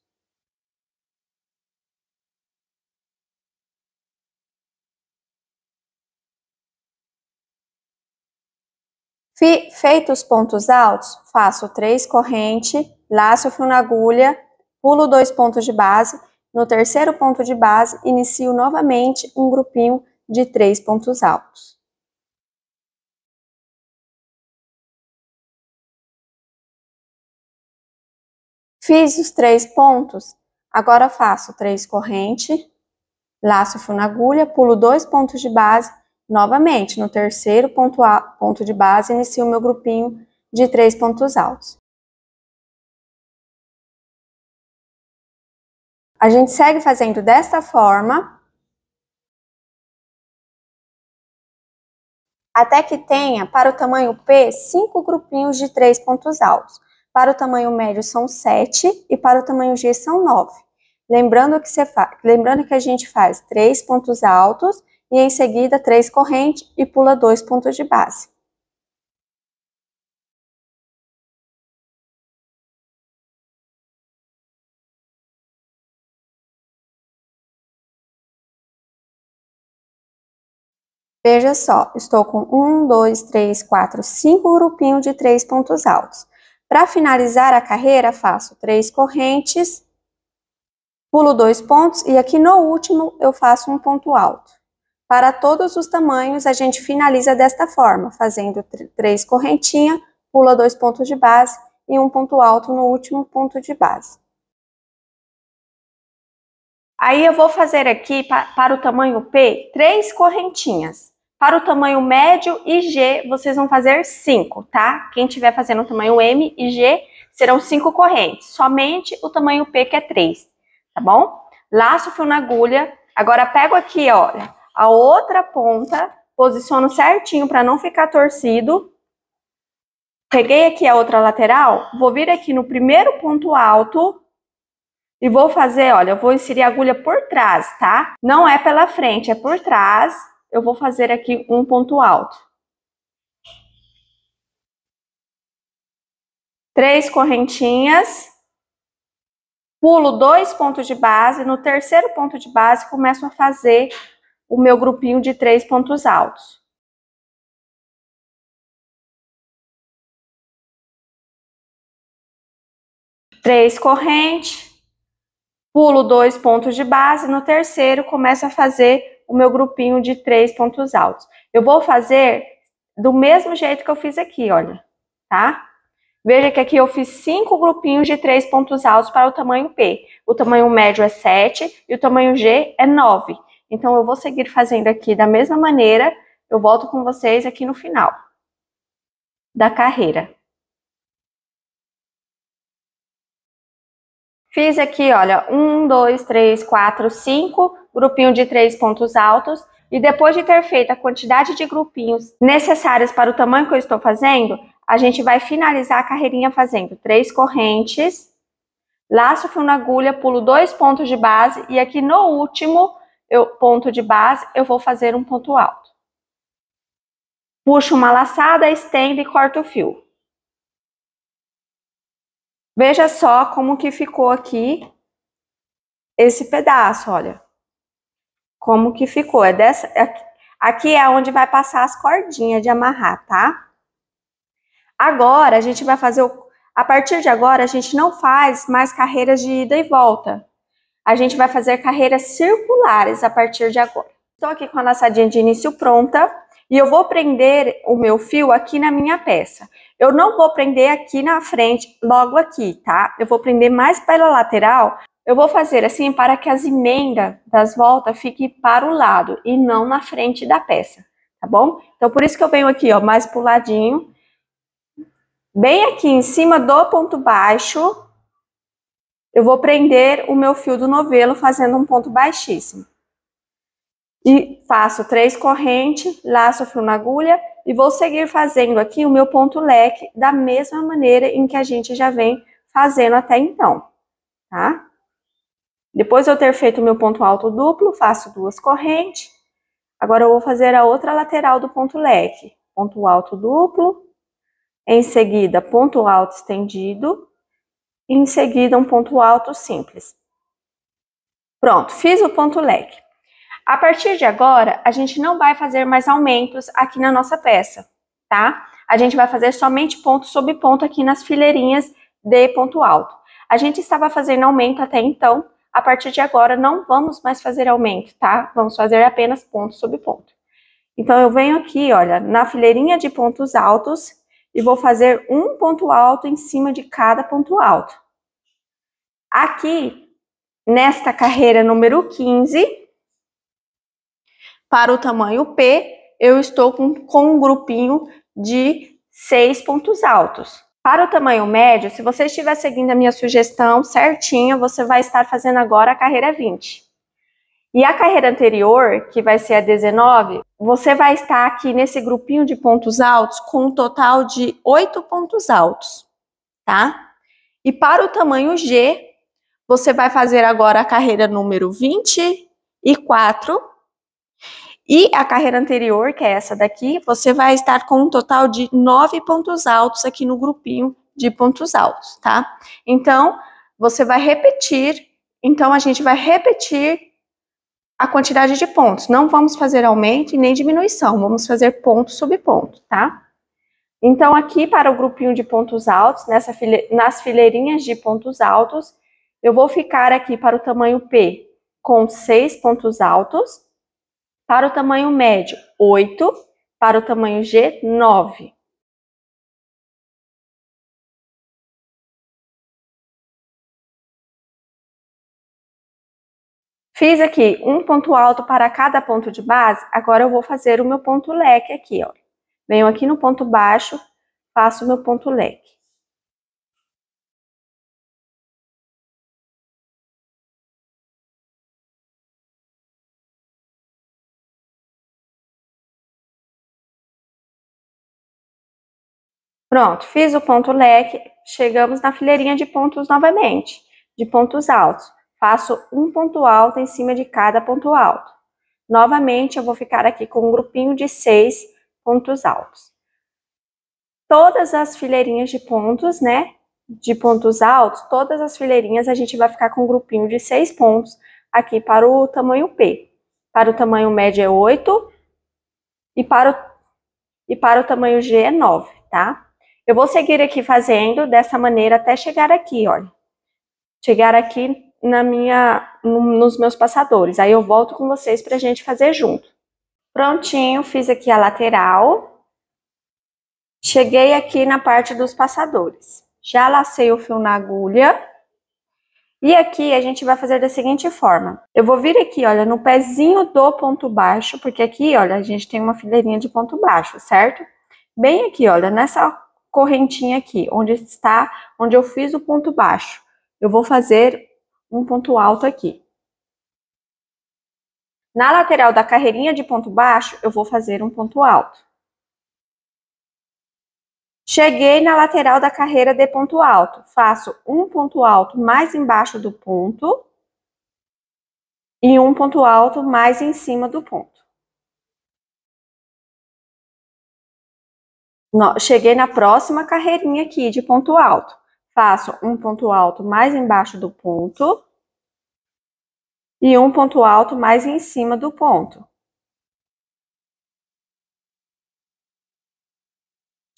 Feitos os pontos altos, faço três corrente, laço o fio na agulha, pulo dois pontos de base. No terceiro ponto de base, inicio novamente um grupinho de três pontos altos. Fiz os três pontos, agora faço três corrente, laço fio na agulha, pulo dois pontos de base, novamente no terceiro ponto, a, ponto de base inicio o meu grupinho de três pontos altos. A gente segue fazendo desta forma, até que tenha, para o tamanho P, cinco grupinhos de três pontos altos para o tamanho médio são 7 e para o tamanho G são 9. Lembrando que, fa... Lembrando que a gente faz 3 pontos altos e em seguida 3 correntes e pula 2 pontos de base. Veja só, estou com 1, 2, 3, 4, 5 grupinhos de 3 pontos altos. Para finalizar a carreira, faço três correntes, pulo dois pontos e aqui no último eu faço um ponto alto. Para todos os tamanhos, a gente finaliza desta forma, fazendo três correntinhas, pula dois pontos de base e um ponto alto no último ponto de base. Aí eu vou fazer aqui, para o tamanho P, três correntinhas. Para o tamanho médio e G, vocês vão fazer 5, tá? Quem tiver fazendo o tamanho M e G, serão 5 correntes. Somente o tamanho P, que é 3, tá bom? Laço o fio na agulha. Agora, pego aqui, olha, a outra ponta, posiciono certinho para não ficar torcido. Peguei aqui a outra lateral, vou vir aqui no primeiro ponto alto, e vou fazer, olha, eu vou inserir a agulha por trás, tá? Não é pela frente, é por trás eu vou fazer aqui um ponto alto. Três correntinhas, pulo dois pontos de base, no terceiro ponto de base começo a fazer o meu grupinho de três pontos altos. Três correntes, pulo dois pontos de base, no terceiro começo a fazer o meu grupinho de três pontos altos. Eu vou fazer do mesmo jeito que eu fiz aqui, olha, tá? Veja que aqui eu fiz cinco grupinhos de três pontos altos para o tamanho P. O tamanho médio é 7 e o tamanho G é 9. Então, eu vou seguir fazendo aqui da mesma maneira. Eu volto com vocês aqui no final da carreira. Fiz aqui, olha, um, dois, três, quatro, cinco, grupinho de três pontos altos, e depois de ter feito a quantidade de grupinhos necessários para o tamanho que eu estou fazendo, a gente vai finalizar a carreirinha fazendo três correntes, laço, fio na agulha, pulo dois pontos de base e aqui no último eu, ponto de base eu vou fazer um ponto alto. Puxo uma laçada, estendo e corto o fio. Veja só como que ficou aqui esse pedaço, olha como que ficou. É dessa, é aqui é onde vai passar as cordinhas de amarrar, tá? Agora, a gente vai fazer o... A partir de agora, a gente não faz mais carreiras de ida e volta. A gente vai fazer carreiras circulares a partir de agora. Estou aqui com a laçadinha de início pronta e eu vou prender o meu fio aqui na minha peça. Eu não vou prender aqui na frente, logo aqui, tá? Eu vou prender mais pela lateral eu vou fazer assim para que as emendas das voltas fiquem para o lado e não na frente da peça, tá bom? Então, por isso que eu venho aqui, ó, mais pro ladinho. Bem aqui em cima do ponto baixo, eu vou prender o meu fio do novelo fazendo um ponto baixíssimo. E faço três correntes, laço o fio na agulha e vou seguir fazendo aqui o meu ponto leque da mesma maneira em que a gente já vem fazendo até então, tá? Depois de eu ter feito o meu ponto alto duplo, faço duas correntes. Agora eu vou fazer a outra lateral do ponto leque. Ponto alto duplo, em seguida ponto alto estendido, em seguida um ponto alto simples. Pronto, fiz o ponto leque. A partir de agora, a gente não vai fazer mais aumentos aqui na nossa peça, tá? A gente vai fazer somente ponto sobre ponto aqui nas fileirinhas de ponto alto. A gente estava fazendo aumento até então, a partir de agora não vamos mais fazer aumento, tá? Vamos fazer apenas ponto sobre ponto. Então, eu venho aqui, olha, na fileirinha de pontos altos e vou fazer um ponto alto em cima de cada ponto alto. Aqui, nesta carreira número 15, para o tamanho P, eu estou com, com um grupinho de seis pontos altos. Para o tamanho médio, se você estiver seguindo a minha sugestão certinha, você vai estar fazendo agora a carreira 20. E a carreira anterior, que vai ser a 19, você vai estar aqui nesse grupinho de pontos altos com um total de 8 pontos altos, tá? E para o tamanho G, você vai fazer agora a carreira número 24 e a carreira anterior, que é essa daqui, você vai estar com um total de nove pontos altos aqui no grupinho de pontos altos, tá? Então, você vai repetir, então a gente vai repetir a quantidade de pontos. Não vamos fazer aumento e nem diminuição, vamos fazer ponto sobre ponto, tá? Então, aqui para o grupinho de pontos altos, nessa file... nas fileirinhas de pontos altos, eu vou ficar aqui para o tamanho P com seis pontos altos, para o tamanho médio, 8. Para o tamanho G, 9. Fiz aqui um ponto alto para cada ponto de base, agora eu vou fazer o meu ponto leque aqui, ó. Venho aqui no ponto baixo, faço o meu ponto leque. Pronto, fiz o ponto leque, chegamos na fileirinha de pontos novamente, de pontos altos. Faço um ponto alto em cima de cada ponto alto. Novamente, eu vou ficar aqui com um grupinho de seis pontos altos. Todas as fileirinhas de pontos, né, de pontos altos, todas as fileirinhas a gente vai ficar com um grupinho de seis pontos aqui para o tamanho P. Para o tamanho médio é 8 e para o, e para o tamanho G é 9, tá? Eu vou seguir aqui fazendo dessa maneira até chegar aqui, olha. Chegar aqui na minha, nos meus passadores. Aí eu volto com vocês para a gente fazer junto. Prontinho, fiz aqui a lateral. Cheguei aqui na parte dos passadores. Já lacei o fio na agulha. E aqui a gente vai fazer da seguinte forma. Eu vou vir aqui, olha, no pezinho do ponto baixo, porque aqui, olha, a gente tem uma fileirinha de ponto baixo, certo? Bem aqui, olha, nessa correntinha aqui, onde está, onde eu fiz o ponto baixo. Eu vou fazer um ponto alto aqui. Na lateral da carreirinha de ponto baixo, eu vou fazer um ponto alto. Cheguei na lateral da carreira de ponto alto, faço um ponto alto mais embaixo do ponto e um ponto alto mais em cima do ponto. cheguei na próxima carreirinha aqui de ponto alto. Faço um ponto alto mais embaixo do ponto e um ponto alto mais em cima do ponto.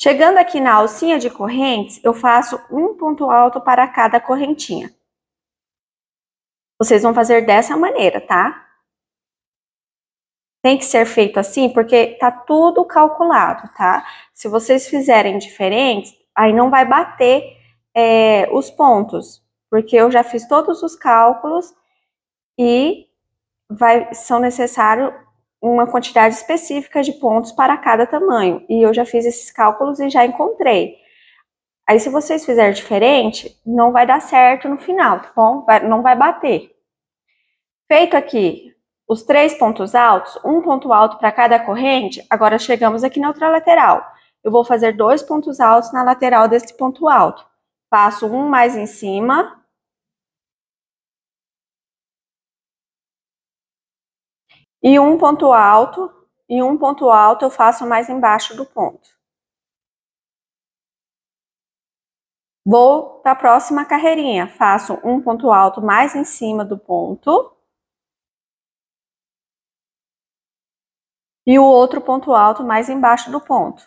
Chegando aqui na alcinha de correntes, eu faço um ponto alto para cada correntinha. Vocês vão fazer dessa maneira, tá? tem que ser feito assim, porque tá tudo calculado, tá? Se vocês fizerem diferente, aí não vai bater é, os pontos, porque eu já fiz todos os cálculos e vai, são necessários uma quantidade específica de pontos para cada tamanho. E eu já fiz esses cálculos e já encontrei. Aí, se vocês fizerem diferente, não vai dar certo no final, tá bom? Vai, não vai bater. Feito aqui os três pontos altos, um ponto alto para cada corrente, agora chegamos aqui na outra lateral. Eu vou fazer dois pontos altos na lateral desse ponto alto. Faço um mais em cima. E um ponto alto, e um ponto alto eu faço mais embaixo do ponto. Vou para a próxima carreirinha, faço um ponto alto mais em cima do ponto. e o outro ponto alto mais embaixo do ponto.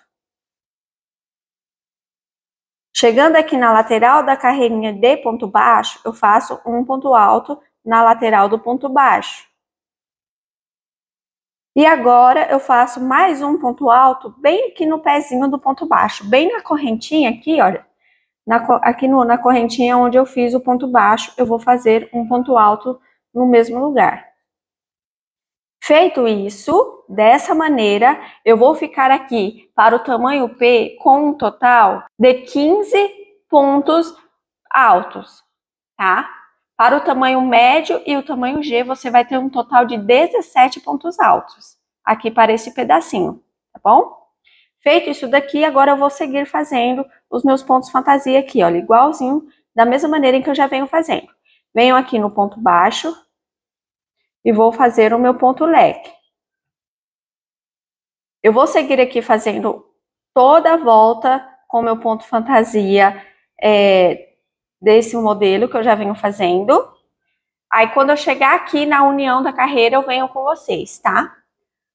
Chegando aqui na lateral da carreirinha de ponto baixo, eu faço um ponto alto na lateral do ponto baixo. E agora eu faço mais um ponto alto bem aqui no pezinho do ponto baixo, bem na correntinha aqui, olha. Na, aqui no, na correntinha onde eu fiz o ponto baixo, eu vou fazer um ponto alto no mesmo lugar. Feito isso, dessa maneira, eu vou ficar aqui para o tamanho P com um total de 15 pontos altos, tá? Para o tamanho médio e o tamanho G, você vai ter um total de 17 pontos altos, aqui para esse pedacinho, tá bom? Feito isso daqui, agora eu vou seguir fazendo os meus pontos fantasia aqui, olha, igualzinho, da mesma maneira em que eu já venho fazendo. Venho aqui no ponto baixo, e vou fazer o meu ponto leque. Eu vou seguir aqui fazendo toda a volta com meu ponto fantasia é, desse modelo que eu já venho fazendo. Aí, quando eu chegar aqui na união da carreira, eu venho com vocês, tá?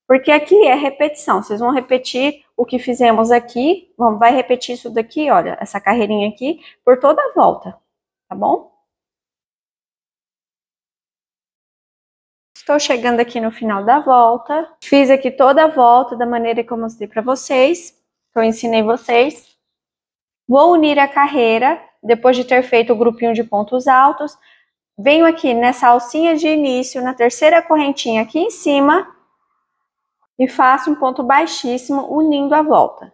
Porque aqui é repetição. Vocês vão repetir o que fizemos aqui. Vamos, vai repetir isso daqui, olha, essa carreirinha aqui, por toda a volta, tá bom? Estou chegando aqui no final da volta. Fiz aqui toda a volta da maneira que eu mostrei para vocês, que eu ensinei vocês. Vou unir a carreira, depois de ter feito o grupinho de pontos altos. Venho aqui nessa alcinha de início, na terceira correntinha aqui em cima, e faço um ponto baixíssimo unindo a volta.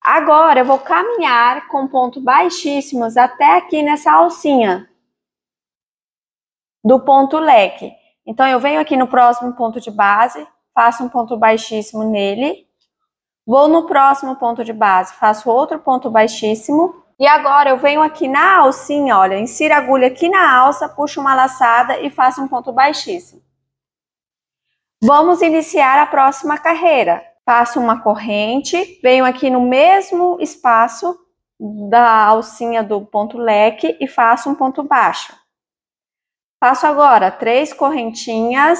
Agora eu vou caminhar com pontos baixíssimos até aqui nessa alcinha, do ponto leque. Então, eu venho aqui no próximo ponto de base, faço um ponto baixíssimo nele, vou no próximo ponto de base, faço outro ponto baixíssimo, e agora eu venho aqui na alcinha, olha, insiro a agulha aqui na alça, puxo uma laçada e faço um ponto baixíssimo. Vamos iniciar a próxima carreira. Faço uma corrente, venho aqui no mesmo espaço da alcinha do ponto leque e faço um ponto baixo. Passo agora três correntinhas,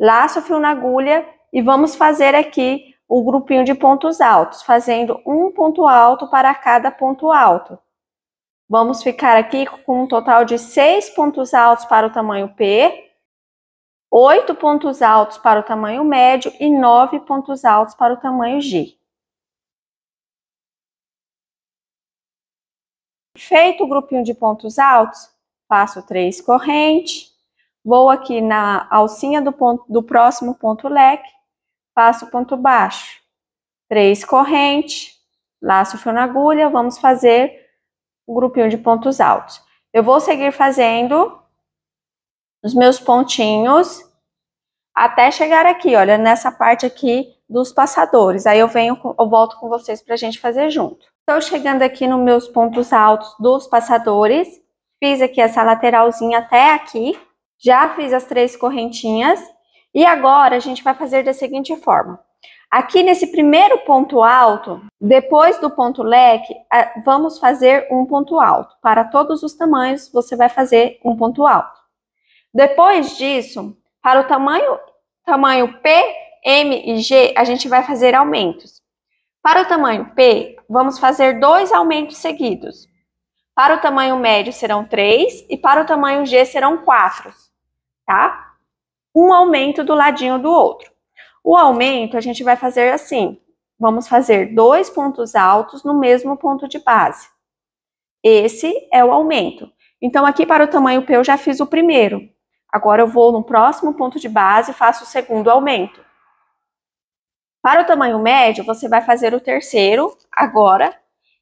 laço fio na agulha e vamos fazer aqui o grupinho de pontos altos, fazendo um ponto alto para cada ponto alto. Vamos ficar aqui com um total de seis pontos altos para o tamanho P, oito pontos altos para o tamanho médio e nove pontos altos para o tamanho G. Feito o grupinho de pontos altos, Passo três correntes, vou aqui na alcinha do, ponto, do próximo ponto leque, faço ponto baixo, três correntes, laço fio na agulha, vamos fazer um grupinho de pontos altos. Eu vou seguir fazendo os meus pontinhos até chegar aqui, olha, nessa parte aqui dos passadores. Aí eu venho, eu volto com vocês para a gente fazer junto. Estou chegando aqui nos meus pontos altos dos passadores. Fiz aqui essa lateralzinha até aqui. Já fiz as três correntinhas. E agora, a gente vai fazer da seguinte forma. Aqui nesse primeiro ponto alto, depois do ponto leque, vamos fazer um ponto alto. Para todos os tamanhos, você vai fazer um ponto alto. Depois disso, para o tamanho, tamanho P, M e G, a gente vai fazer aumentos. Para o tamanho P, vamos fazer dois aumentos seguidos. Para o tamanho médio serão 3 e para o tamanho G serão 4, tá? Um aumento do ladinho do outro. O aumento a gente vai fazer assim. Vamos fazer dois pontos altos no mesmo ponto de base. Esse é o aumento. Então, aqui para o tamanho P eu já fiz o primeiro. Agora eu vou no próximo ponto de base e faço o segundo aumento. Para o tamanho médio, você vai fazer o terceiro agora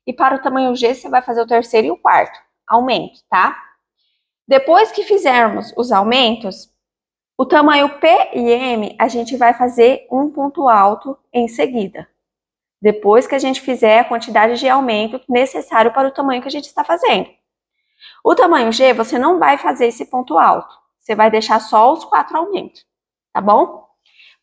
e para o tamanho G, você vai fazer o terceiro e o quarto aumento, tá? Depois que fizermos os aumentos, o tamanho P e M, a gente vai fazer um ponto alto em seguida. Depois que a gente fizer a quantidade de aumento necessário para o tamanho que a gente está fazendo. O tamanho G, você não vai fazer esse ponto alto. Você vai deixar só os quatro aumentos, tá bom?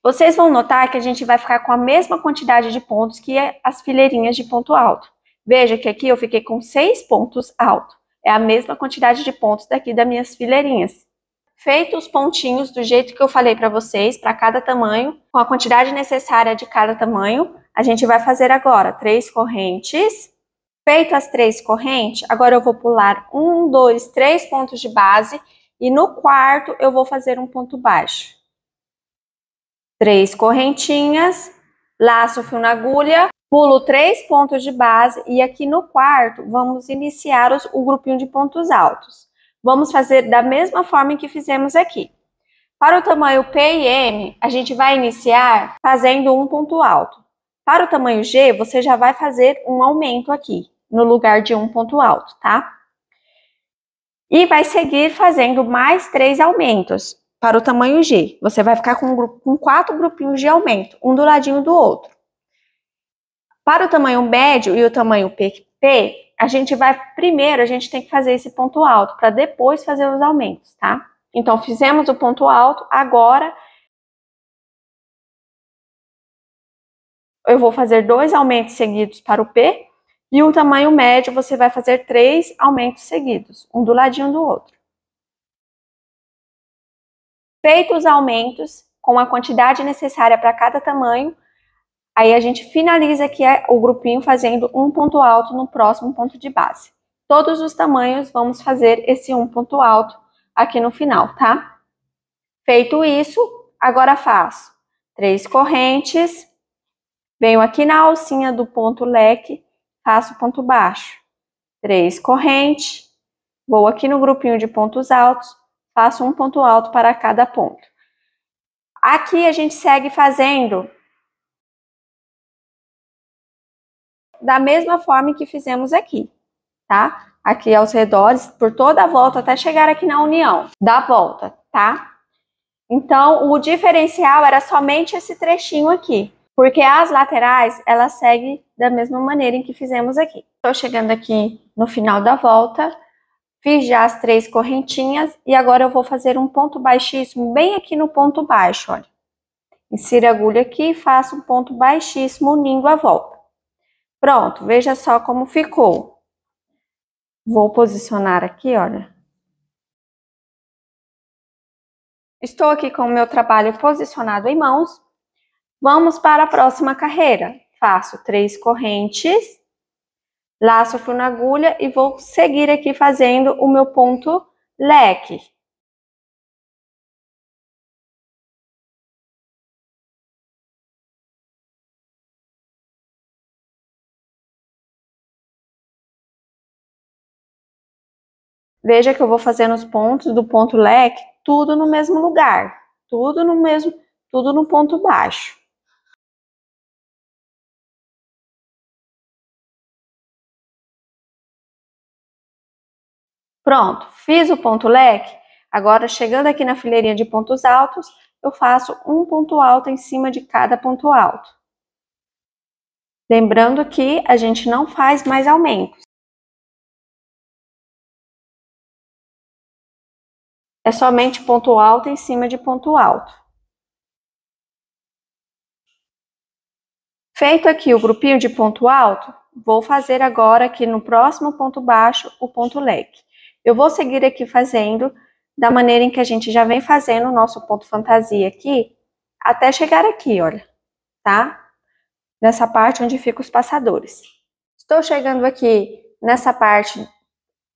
Vocês vão notar que a gente vai ficar com a mesma quantidade de pontos que as fileirinhas de ponto alto. Veja que aqui eu fiquei com seis pontos alto. É a mesma quantidade de pontos daqui das minhas fileirinhas. Feito os pontinhos do jeito que eu falei para vocês, para cada tamanho, com a quantidade necessária de cada tamanho, a gente vai fazer agora três correntes. Feito as três correntes, agora eu vou pular um, dois, três pontos de base e no quarto eu vou fazer um ponto baixo. Três correntinhas, laço o fio na agulha, pulo três pontos de base e aqui no quarto vamos iniciar os, o grupinho de pontos altos. Vamos fazer da mesma forma que fizemos aqui. Para o tamanho P e M, a gente vai iniciar fazendo um ponto alto. Para o tamanho G, você já vai fazer um aumento aqui, no lugar de um ponto alto, tá? E vai seguir fazendo mais três aumentos para o tamanho G. Você vai ficar com, um grupo, com quatro grupinhos de aumento, um do ladinho do outro. Para o tamanho médio e o tamanho P, a gente vai primeiro, a gente tem que fazer esse ponto alto para depois fazer os aumentos, tá? Então fizemos o ponto alto, agora eu vou fazer dois aumentos seguidos para o P e o tamanho médio você vai fazer três aumentos seguidos, um do ladinho do outro. Feitos os aumentos com a quantidade necessária para cada tamanho, Aí a gente finaliza aqui é o grupinho fazendo um ponto alto no próximo ponto de base. Todos os tamanhos vamos fazer esse um ponto alto aqui no final, tá? Feito isso, agora faço três correntes, venho aqui na alcinha do ponto leque, faço ponto baixo, três correntes, vou aqui no grupinho de pontos altos, faço um ponto alto para cada ponto. Aqui a gente segue fazendo da mesma forma que fizemos aqui, tá? Aqui aos redores, por toda a volta, até chegar aqui na união da volta, tá? Então, o diferencial era somente esse trechinho aqui, porque as laterais, ela segue da mesma maneira em que fizemos aqui. Estou chegando aqui no final da volta, fiz já as três correntinhas, e agora eu vou fazer um ponto baixíssimo bem aqui no ponto baixo, olha. Insiro a agulha aqui e faço um ponto baixíssimo unindo a volta. Pronto, veja só como ficou. Vou posicionar aqui, olha. Estou aqui com o meu trabalho posicionado em mãos. Vamos para a próxima carreira. Faço três correntes, laço fio na agulha e vou seguir aqui fazendo o meu ponto leque. Veja que eu vou fazendo os pontos do ponto leque, tudo no mesmo lugar, tudo no mesmo, tudo no ponto baixo. Pronto, fiz o ponto leque. Agora, chegando aqui na fileirinha de pontos altos, eu faço um ponto alto em cima de cada ponto alto. Lembrando que a gente não faz mais aumentos. é somente ponto alto em cima de ponto alto. Feito aqui o grupinho de ponto alto, vou fazer agora aqui no próximo ponto baixo o ponto leque. Eu vou seguir aqui fazendo da maneira em que a gente já vem fazendo o nosso ponto fantasia aqui, até chegar aqui, olha, tá? Nessa parte onde ficam os passadores. Estou chegando aqui nessa parte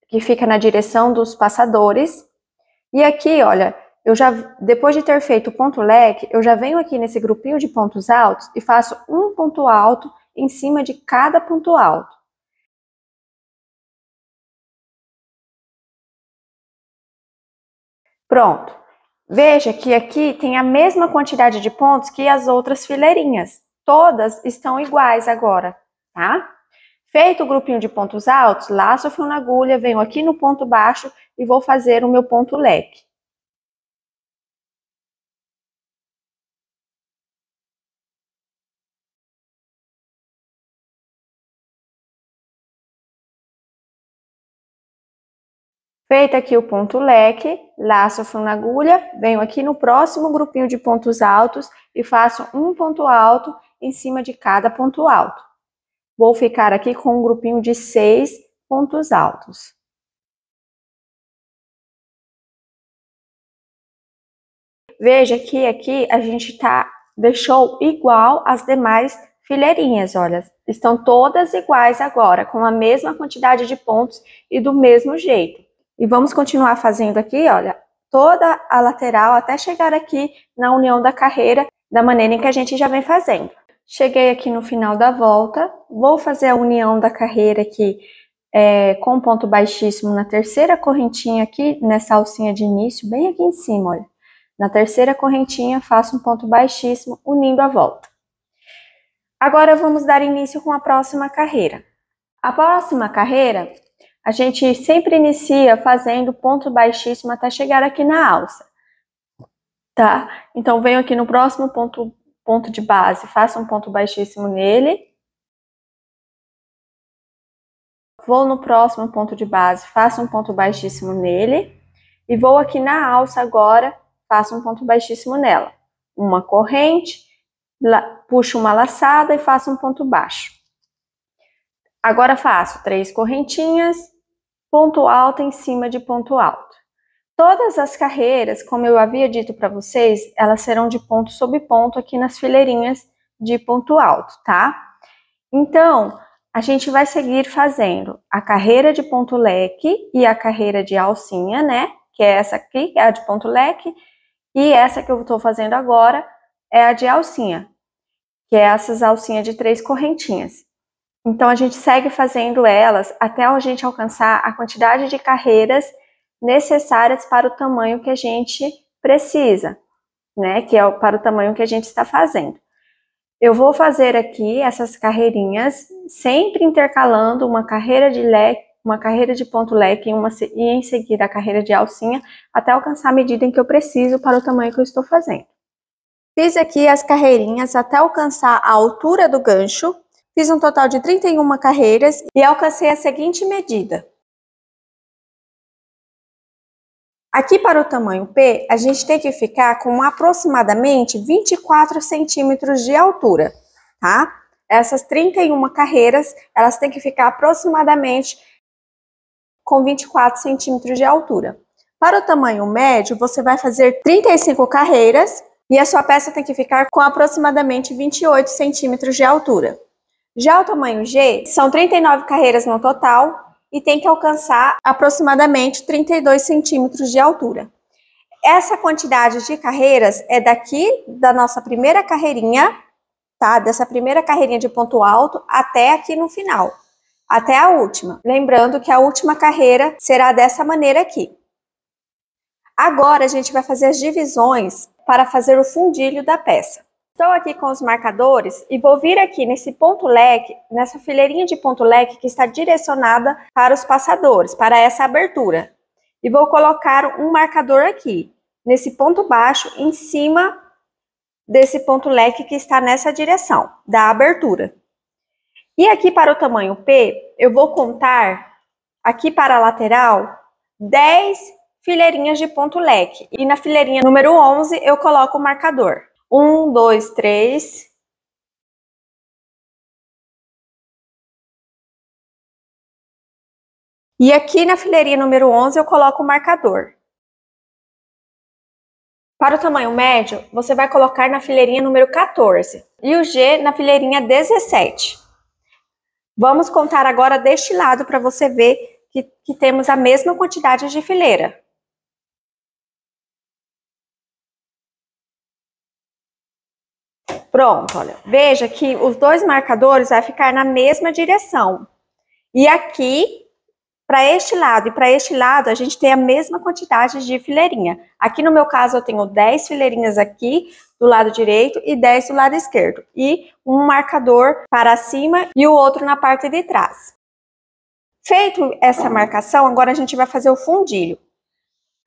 que fica na direção dos passadores, e aqui, olha, eu já, depois de ter feito o ponto leque, eu já venho aqui nesse grupinho de pontos altos e faço um ponto alto em cima de cada ponto alto. Pronto. Veja que aqui tem a mesma quantidade de pontos que as outras fileirinhas. Todas estão iguais agora, tá? Feito o grupinho de pontos altos, laço o fio na agulha, venho aqui no ponto baixo e vou fazer o meu ponto leque. Feito aqui o ponto leque, laço a agulha, venho aqui no próximo grupinho de pontos altos e faço um ponto alto em cima de cada ponto alto. Vou ficar aqui com um grupinho de seis pontos altos. veja que aqui a gente tá, deixou igual as demais fileirinhas, olha. Estão todas iguais agora, com a mesma quantidade de pontos e do mesmo jeito. E vamos continuar fazendo aqui, olha, toda a lateral até chegar aqui na união da carreira, da maneira em que a gente já vem fazendo. Cheguei aqui no final da volta, vou fazer a união da carreira aqui é, com ponto baixíssimo na terceira correntinha aqui, nessa alcinha de início, bem aqui em cima, olha. Na terceira correntinha, faço um ponto baixíssimo, unindo a volta. Agora vamos dar início com a próxima carreira. A próxima carreira, a gente sempre inicia fazendo ponto baixíssimo até chegar aqui na alça, tá? Então, venho aqui no próximo ponto, ponto de base, faço um ponto baixíssimo nele. Vou no próximo ponto de base, faço um ponto baixíssimo nele. E vou aqui na alça agora, Faço um ponto baixíssimo nela. Uma corrente, puxo uma laçada e faço um ponto baixo. Agora faço três correntinhas, ponto alto em cima de ponto alto. Todas as carreiras, como eu havia dito para vocês, elas serão de ponto sobre ponto aqui nas fileirinhas de ponto alto, tá? Então, a gente vai seguir fazendo a carreira de ponto leque e a carreira de alcinha, né? Que é essa aqui, é a de ponto leque, e essa que eu estou fazendo agora é a de alcinha, que é essas alcinhas de três correntinhas. Então a gente segue fazendo elas até a gente alcançar a quantidade de carreiras necessárias para o tamanho que a gente precisa, né? Que é para o tamanho que a gente está fazendo. Eu vou fazer aqui essas carreirinhas, sempre intercalando uma carreira de leque uma carreira de ponto leque uma, e em seguida a carreira de alcinha, até alcançar a medida em que eu preciso para o tamanho que eu estou fazendo. Fiz aqui as carreirinhas até alcançar a altura do gancho, fiz um total de 31 carreiras e alcancei a seguinte medida. Aqui para o tamanho P, a gente tem que ficar com aproximadamente 24 centímetros de altura, tá? Essas 31 carreiras, elas têm que ficar aproximadamente com 24 centímetros de altura. Para o tamanho médio, você vai fazer 35 carreiras e a sua peça tem que ficar com aproximadamente 28 centímetros de altura. Já o tamanho G, são 39 carreiras no total e tem que alcançar aproximadamente 32 centímetros de altura. Essa quantidade de carreiras é daqui da nossa primeira carreirinha, tá? Dessa primeira carreirinha de ponto alto até aqui no final até a última. Lembrando que a última carreira será dessa maneira aqui. Agora a gente vai fazer as divisões para fazer o fundilho da peça. Estou aqui com os marcadores e vou vir aqui nesse ponto leque, nessa fileirinha de ponto leque que está direcionada para os passadores, para essa abertura. E vou colocar um marcador aqui, nesse ponto baixo, em cima desse ponto leque que está nessa direção, da abertura. E aqui para o tamanho P, eu vou contar aqui para a lateral 10 fileirinhas de ponto leque. E na fileirinha número 11 eu coloco o marcador. 1, 2, 3, E aqui na fileirinha número 11 eu coloco o marcador. Para o tamanho médio, você vai colocar na fileirinha número 14 e o G na fileirinha 17. Vamos contar agora deste lado para você ver que, que temos a mesma quantidade de fileira. Pronto, olha. Veja que os dois marcadores vai ficar na mesma direção. E aqui para este lado e para este lado, a gente tem a mesma quantidade de fileirinha. Aqui no meu caso, eu tenho 10 fileirinhas aqui do lado direito e 10 do lado esquerdo. E um marcador para cima e o outro na parte de trás. Feito essa marcação, agora a gente vai fazer o fundilho.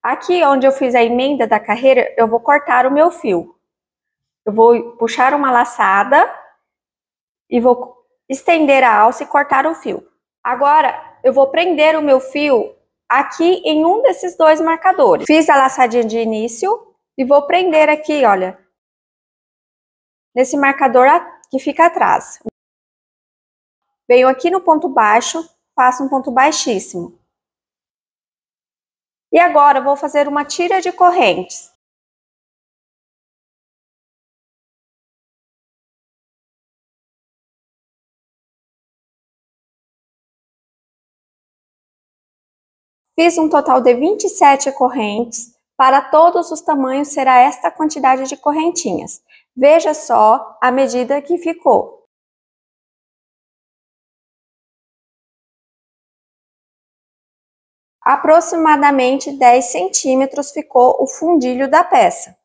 Aqui onde eu fiz a emenda da carreira, eu vou cortar o meu fio. Eu vou puxar uma laçada e vou estender a alça e cortar o fio. Agora, eu vou prender o meu fio aqui em um desses dois marcadores. Fiz a laçadinha de início e vou prender aqui, olha, nesse marcador que fica atrás. Venho aqui no ponto baixo, faço um ponto baixíssimo. E agora, vou fazer uma tira de correntes. Fiz um total de 27 correntes. Para todos os tamanhos será esta quantidade de correntinhas. Veja só a medida que ficou. aproximadamente 10 centímetros ficou o fundilho da peça.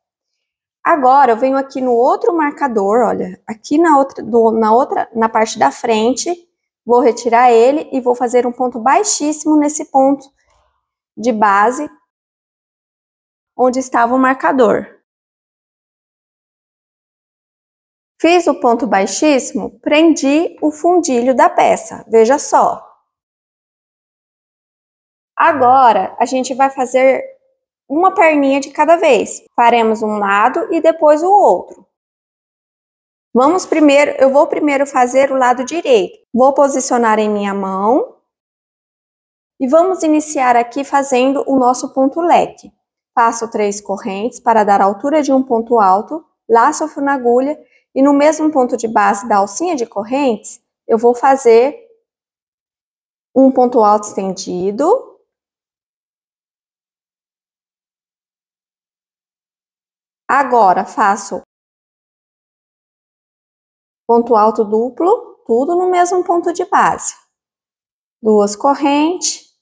Agora, eu venho aqui no outro marcador, olha, aqui na outra, do, na outra, na parte da frente, vou retirar ele e vou fazer um ponto baixíssimo nesse ponto de base onde estava o marcador. Fiz o ponto baixíssimo, prendi o fundilho da peça, veja só. Agora, a gente vai fazer uma perninha de cada vez. Faremos um lado e depois o outro. Vamos primeiro, eu vou primeiro fazer o lado direito. Vou posicionar em minha mão e vamos iniciar aqui fazendo o nosso ponto leque. Faço três correntes para dar a altura de um ponto alto, laço o fio na agulha e no mesmo ponto de base da alcinha de correntes, eu vou fazer um ponto alto estendido. Agora faço ponto alto duplo, tudo no mesmo ponto de base duas correntes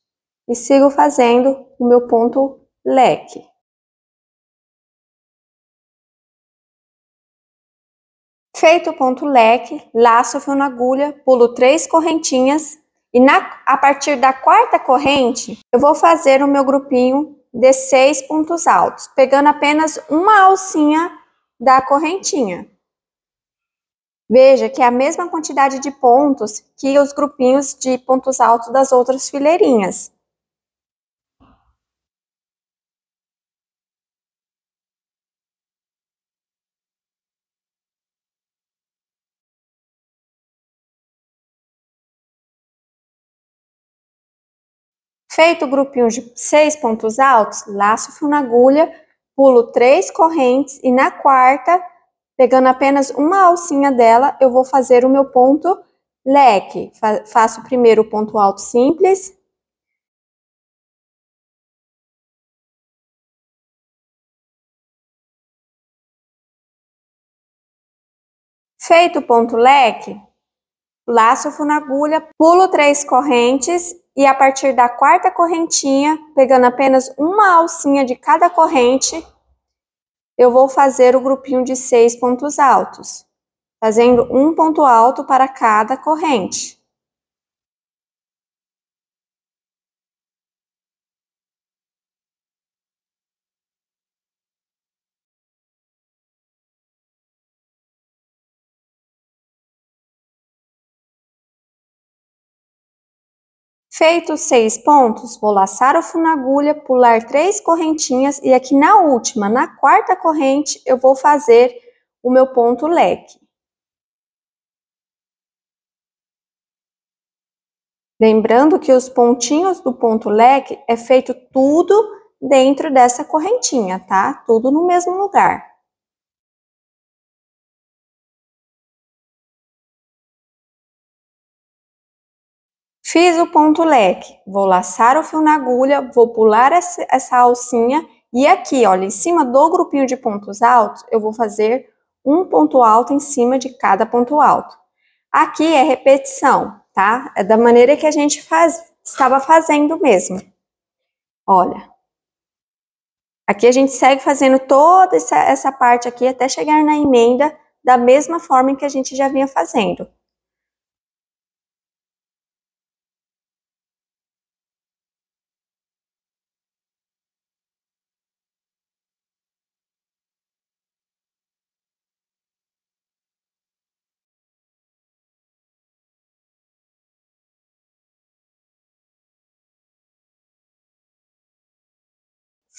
e sigo fazendo o meu ponto leque. Feito o ponto leque, laço fio na agulha, pulo três correntinhas e na, a partir da quarta corrente, eu vou fazer o meu grupinho de seis pontos altos, pegando apenas uma alcinha da correntinha. Veja que é a mesma quantidade de pontos que os grupinhos de pontos altos das outras fileirinhas. Feito o grupinho de seis pontos altos, laço fio na agulha, pulo três correntes e na quarta Pegando apenas uma alcinha dela, eu vou fazer o meu ponto leque. Fa faço primeiro o ponto alto simples. Feito o ponto leque, laço o na agulha, pulo três correntes e a partir da quarta correntinha, pegando apenas uma alcinha de cada corrente, eu vou fazer o grupinho de seis pontos altos, fazendo um ponto alto para cada corrente. Feito seis pontos, vou laçar o fio na agulha, pular três correntinhas e aqui na última, na quarta corrente, eu vou fazer o meu ponto leque. Lembrando que os pontinhos do ponto leque é feito tudo dentro dessa correntinha, tá? Tudo no mesmo lugar. Fiz o ponto leque, vou laçar o fio na agulha, vou pular essa, essa alcinha e aqui, olha, em cima do grupinho de pontos altos, eu vou fazer um ponto alto em cima de cada ponto alto. Aqui é repetição, tá? É da maneira que a gente faz, estava fazendo mesmo. Olha. Aqui a gente segue fazendo toda essa, essa parte aqui até chegar na emenda da mesma forma que a gente já vinha fazendo.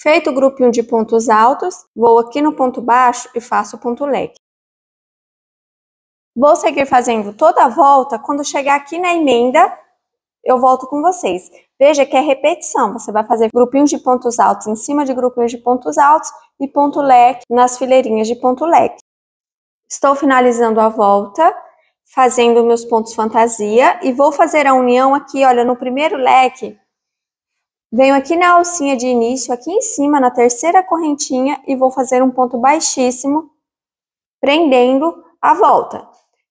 Feito o grupinho de pontos altos, vou aqui no ponto baixo e faço o ponto leque. Vou seguir fazendo toda a volta, quando chegar aqui na emenda, eu volto com vocês. Veja que é repetição, você vai fazer grupinhos de pontos altos em cima de grupinhos de pontos altos e ponto leque nas fileirinhas de ponto leque. Estou finalizando a volta, fazendo meus pontos fantasia e vou fazer a união aqui, olha, no primeiro leque, Venho aqui na alcinha de início, aqui em cima, na terceira correntinha, e vou fazer um ponto baixíssimo, prendendo a volta.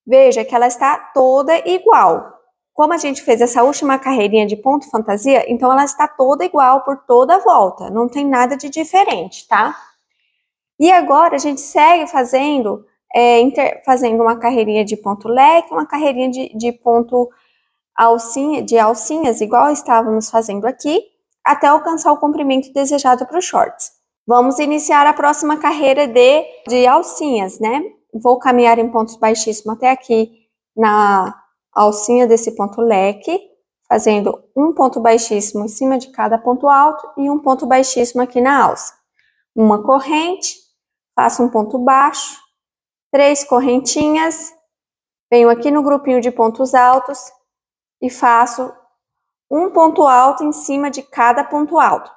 Veja que ela está toda igual. Como a gente fez essa última carreirinha de ponto fantasia, então ela está toda igual por toda a volta, não tem nada de diferente, tá? E agora a gente segue fazendo, é, inter, fazendo uma carreirinha de ponto leque, uma carreirinha de, de ponto alcinha, de alcinhas, igual estávamos fazendo aqui, até alcançar o comprimento desejado para os shorts. Vamos iniciar a próxima carreira de, de alcinhas, né? Vou caminhar em pontos baixíssimos até aqui na alcinha desse ponto leque, fazendo um ponto baixíssimo em cima de cada ponto alto e um ponto baixíssimo aqui na alça. Uma corrente, faço um ponto baixo, três correntinhas, venho aqui no grupinho de pontos altos e faço um ponto alto em cima de cada ponto alto.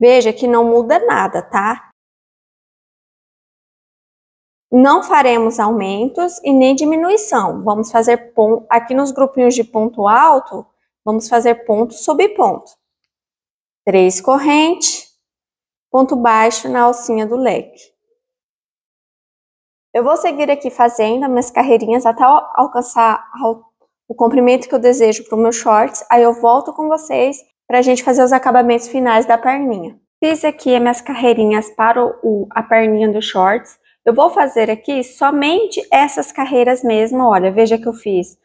Veja que não muda nada, tá? Não faremos aumentos e nem diminuição. Vamos fazer ponto aqui nos grupinhos de ponto alto, vamos fazer ponto sobre ponto. Três correntes, ponto baixo na alcinha do leque. Eu vou seguir aqui fazendo minhas carreirinhas até alcançar o comprimento que eu desejo para o meu shorts. Aí eu volto com vocês para a gente fazer os acabamentos finais da perninha. Fiz aqui as minhas carreirinhas para o, a perninha do shorts. Eu vou fazer aqui somente essas carreiras mesmo. Olha, veja que eu fiz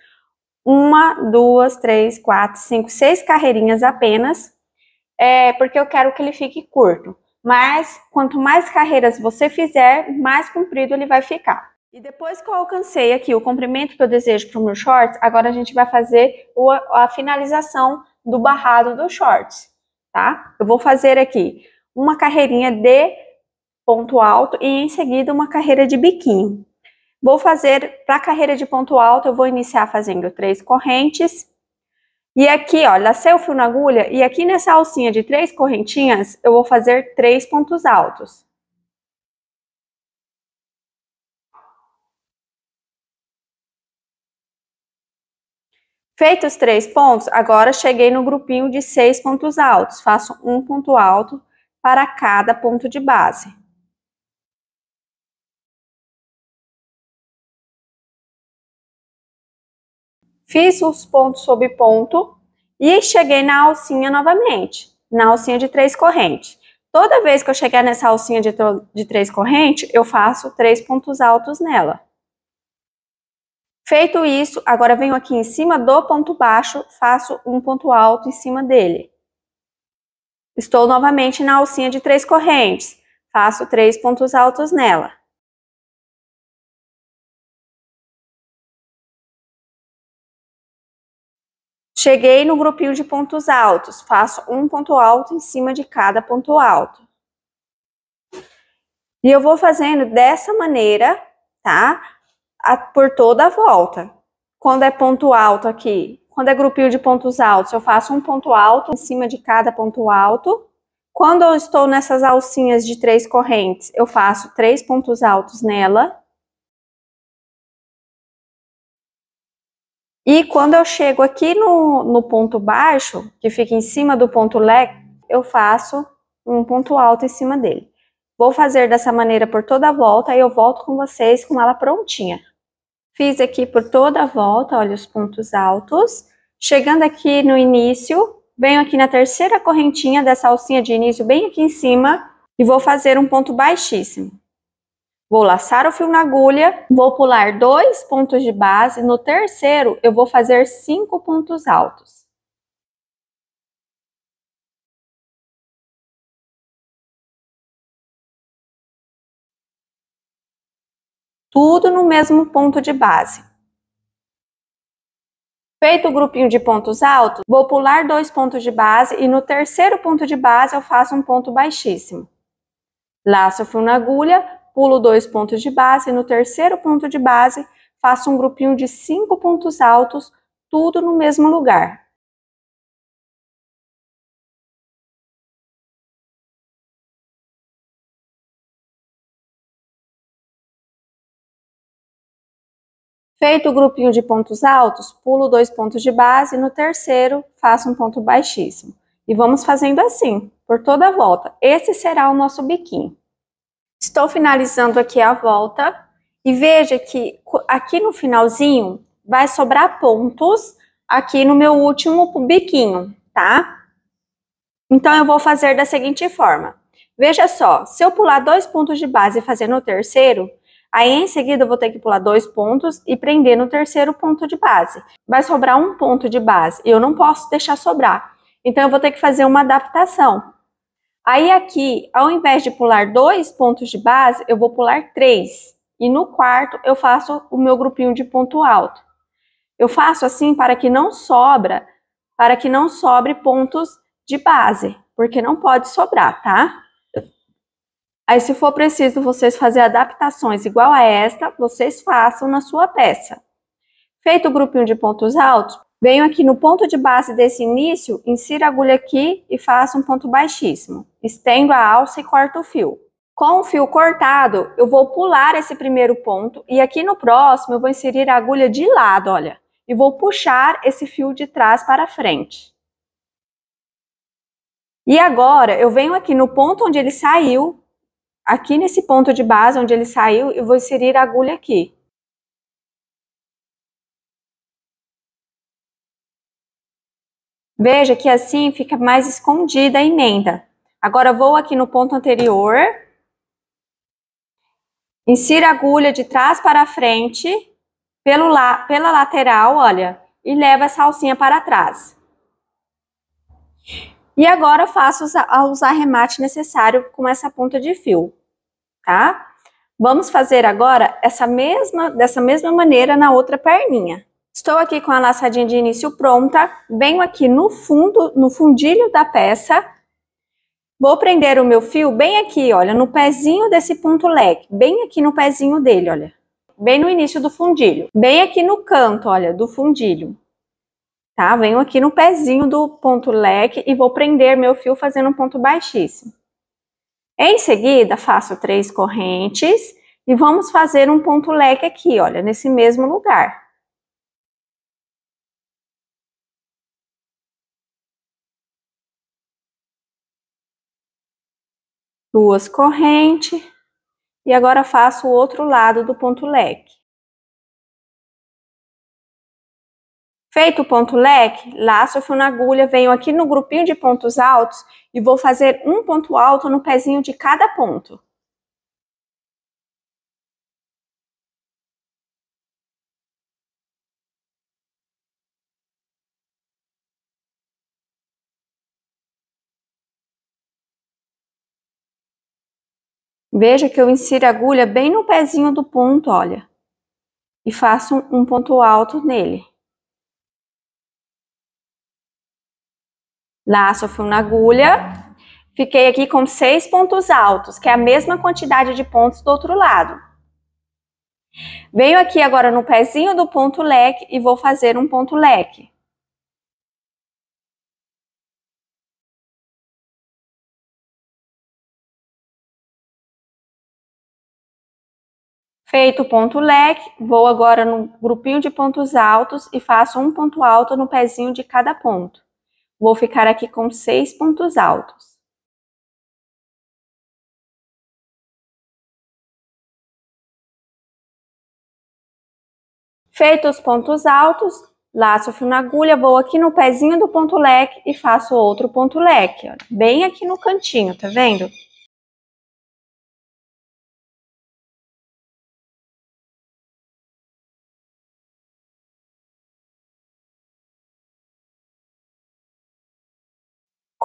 uma, duas, três, quatro, cinco, seis carreirinhas apenas. É, porque eu quero que ele fique curto mas quanto mais carreiras você fizer, mais comprido ele vai ficar. E depois que eu alcancei aqui o comprimento que eu desejo para o meu short, agora a gente vai fazer a finalização do barrado do short, tá? Eu vou fazer aqui uma carreirinha de ponto alto e em seguida uma carreira de biquinho. Vou fazer, para a carreira de ponto alto, eu vou iniciar fazendo três correntes, e aqui, ó, lacei o fio na agulha e aqui nessa alcinha de três correntinhas, eu vou fazer três pontos altos. Feitos três pontos, agora cheguei no grupinho de seis pontos altos. Faço um ponto alto para cada ponto de base. Fiz os pontos sobre ponto e cheguei na alcinha novamente, na alcinha de três correntes. Toda vez que eu chegar nessa alcinha de, de três correntes, eu faço três pontos altos nela. Feito isso, agora venho aqui em cima do ponto baixo, faço um ponto alto em cima dele. Estou novamente na alcinha de três correntes, faço três pontos altos nela. Cheguei no grupinho de pontos altos, faço um ponto alto em cima de cada ponto alto. E eu vou fazendo dessa maneira, tá? A, por toda a volta. Quando é ponto alto aqui, quando é grupinho de pontos altos, eu faço um ponto alto em cima de cada ponto alto. Quando eu estou nessas alcinhas de três correntes, eu faço três pontos altos nela. E quando eu chego aqui no, no ponto baixo, que fica em cima do ponto leque, eu faço um ponto alto em cima dele. Vou fazer dessa maneira por toda a volta e eu volto com vocês com ela prontinha. Fiz aqui por toda a volta, olha os pontos altos. Chegando aqui no início, venho aqui na terceira correntinha dessa alcinha de início, bem aqui em cima, e vou fazer um ponto baixíssimo. Vou laçar o fio na agulha, vou pular dois pontos de base, no terceiro eu vou fazer cinco pontos altos. Tudo no mesmo ponto de base. Feito o grupinho de pontos altos, vou pular dois pontos de base e no terceiro ponto de base eu faço um ponto baixíssimo. Laço o fio na agulha, pulo dois pontos de base e no terceiro ponto de base faço um grupinho de cinco pontos altos, tudo no mesmo lugar, Feito o grupinho de pontos altos, pulo dois pontos de base e no terceiro faço um ponto baixíssimo. E vamos fazendo assim, por toda a volta. Esse será o nosso biquinho. Estou finalizando aqui a volta e veja que aqui no finalzinho vai sobrar pontos aqui no meu último biquinho, tá? Então, eu vou fazer da seguinte forma. Veja só, se eu pular dois pontos de base e fazer no terceiro, aí em seguida eu vou ter que pular dois pontos e prender no terceiro ponto de base. Vai sobrar um ponto de base, eu não posso deixar sobrar. Então, eu vou ter que fazer uma adaptação. Aí aqui, ao invés de pular dois pontos de base, eu vou pular três. E no quarto, eu faço o meu grupinho de ponto alto. Eu faço assim para que não sobra, para que não sobre pontos de base, porque não pode sobrar, tá? Aí, se for preciso vocês fazer adaptações igual a esta, vocês façam na sua peça. Feito o grupinho de pontos altos, Venho aqui no ponto de base desse início, insiro a agulha aqui e faço um ponto baixíssimo. Estendo a alça e corto o fio. Com o fio cortado, eu vou pular esse primeiro ponto e aqui no próximo eu vou inserir a agulha de lado, olha. E vou puxar esse fio de trás para frente. E agora, eu venho aqui no ponto onde ele saiu, aqui nesse ponto de base onde ele saiu, eu vou inserir a agulha aqui. Veja que assim fica mais escondida a emenda. Agora vou aqui no ponto anterior, insira a agulha de trás para frente, pelo la pela lateral, olha, e leva essa alcinha para trás. E agora faço os, os arremates necessários com essa ponta de fio, tá? Vamos fazer agora essa mesma, dessa mesma maneira na outra perninha. Estou aqui com a laçadinha de início pronta, venho aqui no fundo, no fundilho da peça, vou prender o meu fio bem aqui, olha, no pezinho desse ponto leque, bem aqui no pezinho dele, olha, bem no início do fundilho, bem aqui no canto, olha, do fundilho, tá? Venho aqui no pezinho do ponto leque e vou prender meu fio fazendo um ponto baixíssimo. Em seguida, faço três correntes e vamos fazer um ponto leque aqui, olha, nesse mesmo lugar. duas correntes, e agora faço o outro lado do ponto leque. Feito o ponto leque, laço o fio na agulha, venho aqui no grupinho de pontos altos e vou fazer um ponto alto no pezinho de cada ponto. Veja que eu insiro a agulha bem no pezinho do ponto, olha. E faço um ponto alto nele. Laço o fio na agulha. Fiquei aqui com seis pontos altos, que é a mesma quantidade de pontos do outro lado. Venho aqui agora no pezinho do ponto leque e vou fazer um ponto leque. Feito o ponto leque, vou agora no grupinho de pontos altos e faço um ponto alto no pezinho de cada ponto. Vou ficar aqui com seis pontos altos. Feito os pontos altos, laço o fio na agulha, vou aqui no pezinho do ponto leque e faço outro ponto leque, ó, bem aqui no cantinho, tá vendo?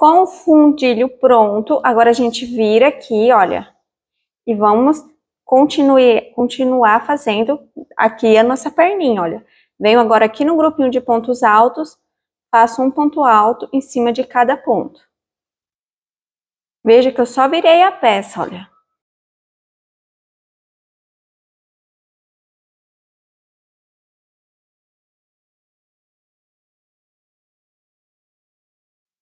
Com o fundilho pronto, agora a gente vira aqui, olha, e vamos continuar fazendo aqui a nossa perninha, olha. Venho agora aqui no grupinho de pontos altos, faço um ponto alto em cima de cada ponto. Veja que eu só virei a peça, olha.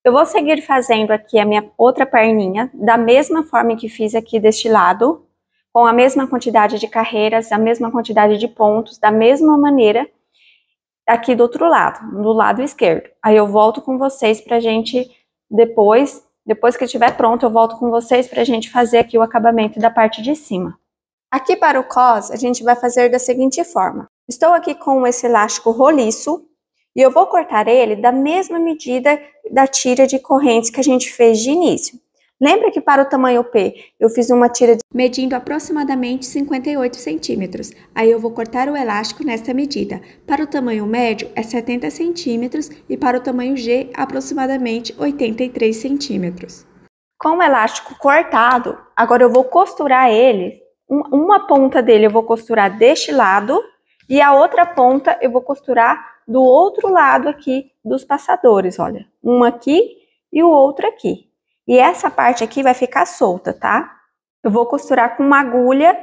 Eu vou seguir fazendo aqui a minha outra perninha, da mesma forma que fiz aqui deste lado, com a mesma quantidade de carreiras, a mesma quantidade de pontos, da mesma maneira aqui do outro lado, do lado esquerdo. Aí eu volto com vocês pra gente depois, depois que estiver pronto, eu volto com vocês pra gente fazer aqui o acabamento da parte de cima. Aqui para o cos, a gente vai fazer da seguinte forma. Estou aqui com esse elástico roliço, e eu vou cortar ele da mesma medida da tira de correntes que a gente fez de início. Lembra que para o tamanho P eu fiz uma tira de... medindo aproximadamente 58 centímetros. Aí eu vou cortar o elástico nesta medida. Para o tamanho médio é 70 centímetros e para o tamanho G aproximadamente 83 centímetros. Com o elástico cortado, agora eu vou costurar ele. Uma ponta dele eu vou costurar deste lado e a outra ponta eu vou costurar do outro lado aqui dos passadores, olha. Um aqui e o outro aqui. E essa parte aqui vai ficar solta, tá? Eu vou costurar com uma agulha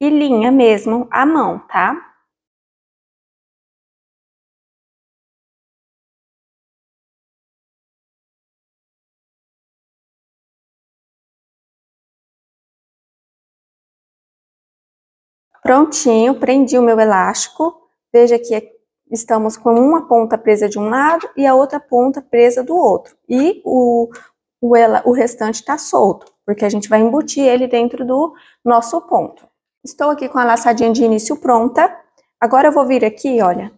e linha mesmo, a mão, tá? Prontinho, prendi o meu elástico. Veja que estamos com uma ponta presa de um lado e a outra ponta presa do outro. E o, o, ela, o restante está solto, porque a gente vai embutir ele dentro do nosso ponto. Estou aqui com a laçadinha de início pronta. Agora eu vou vir aqui, olha.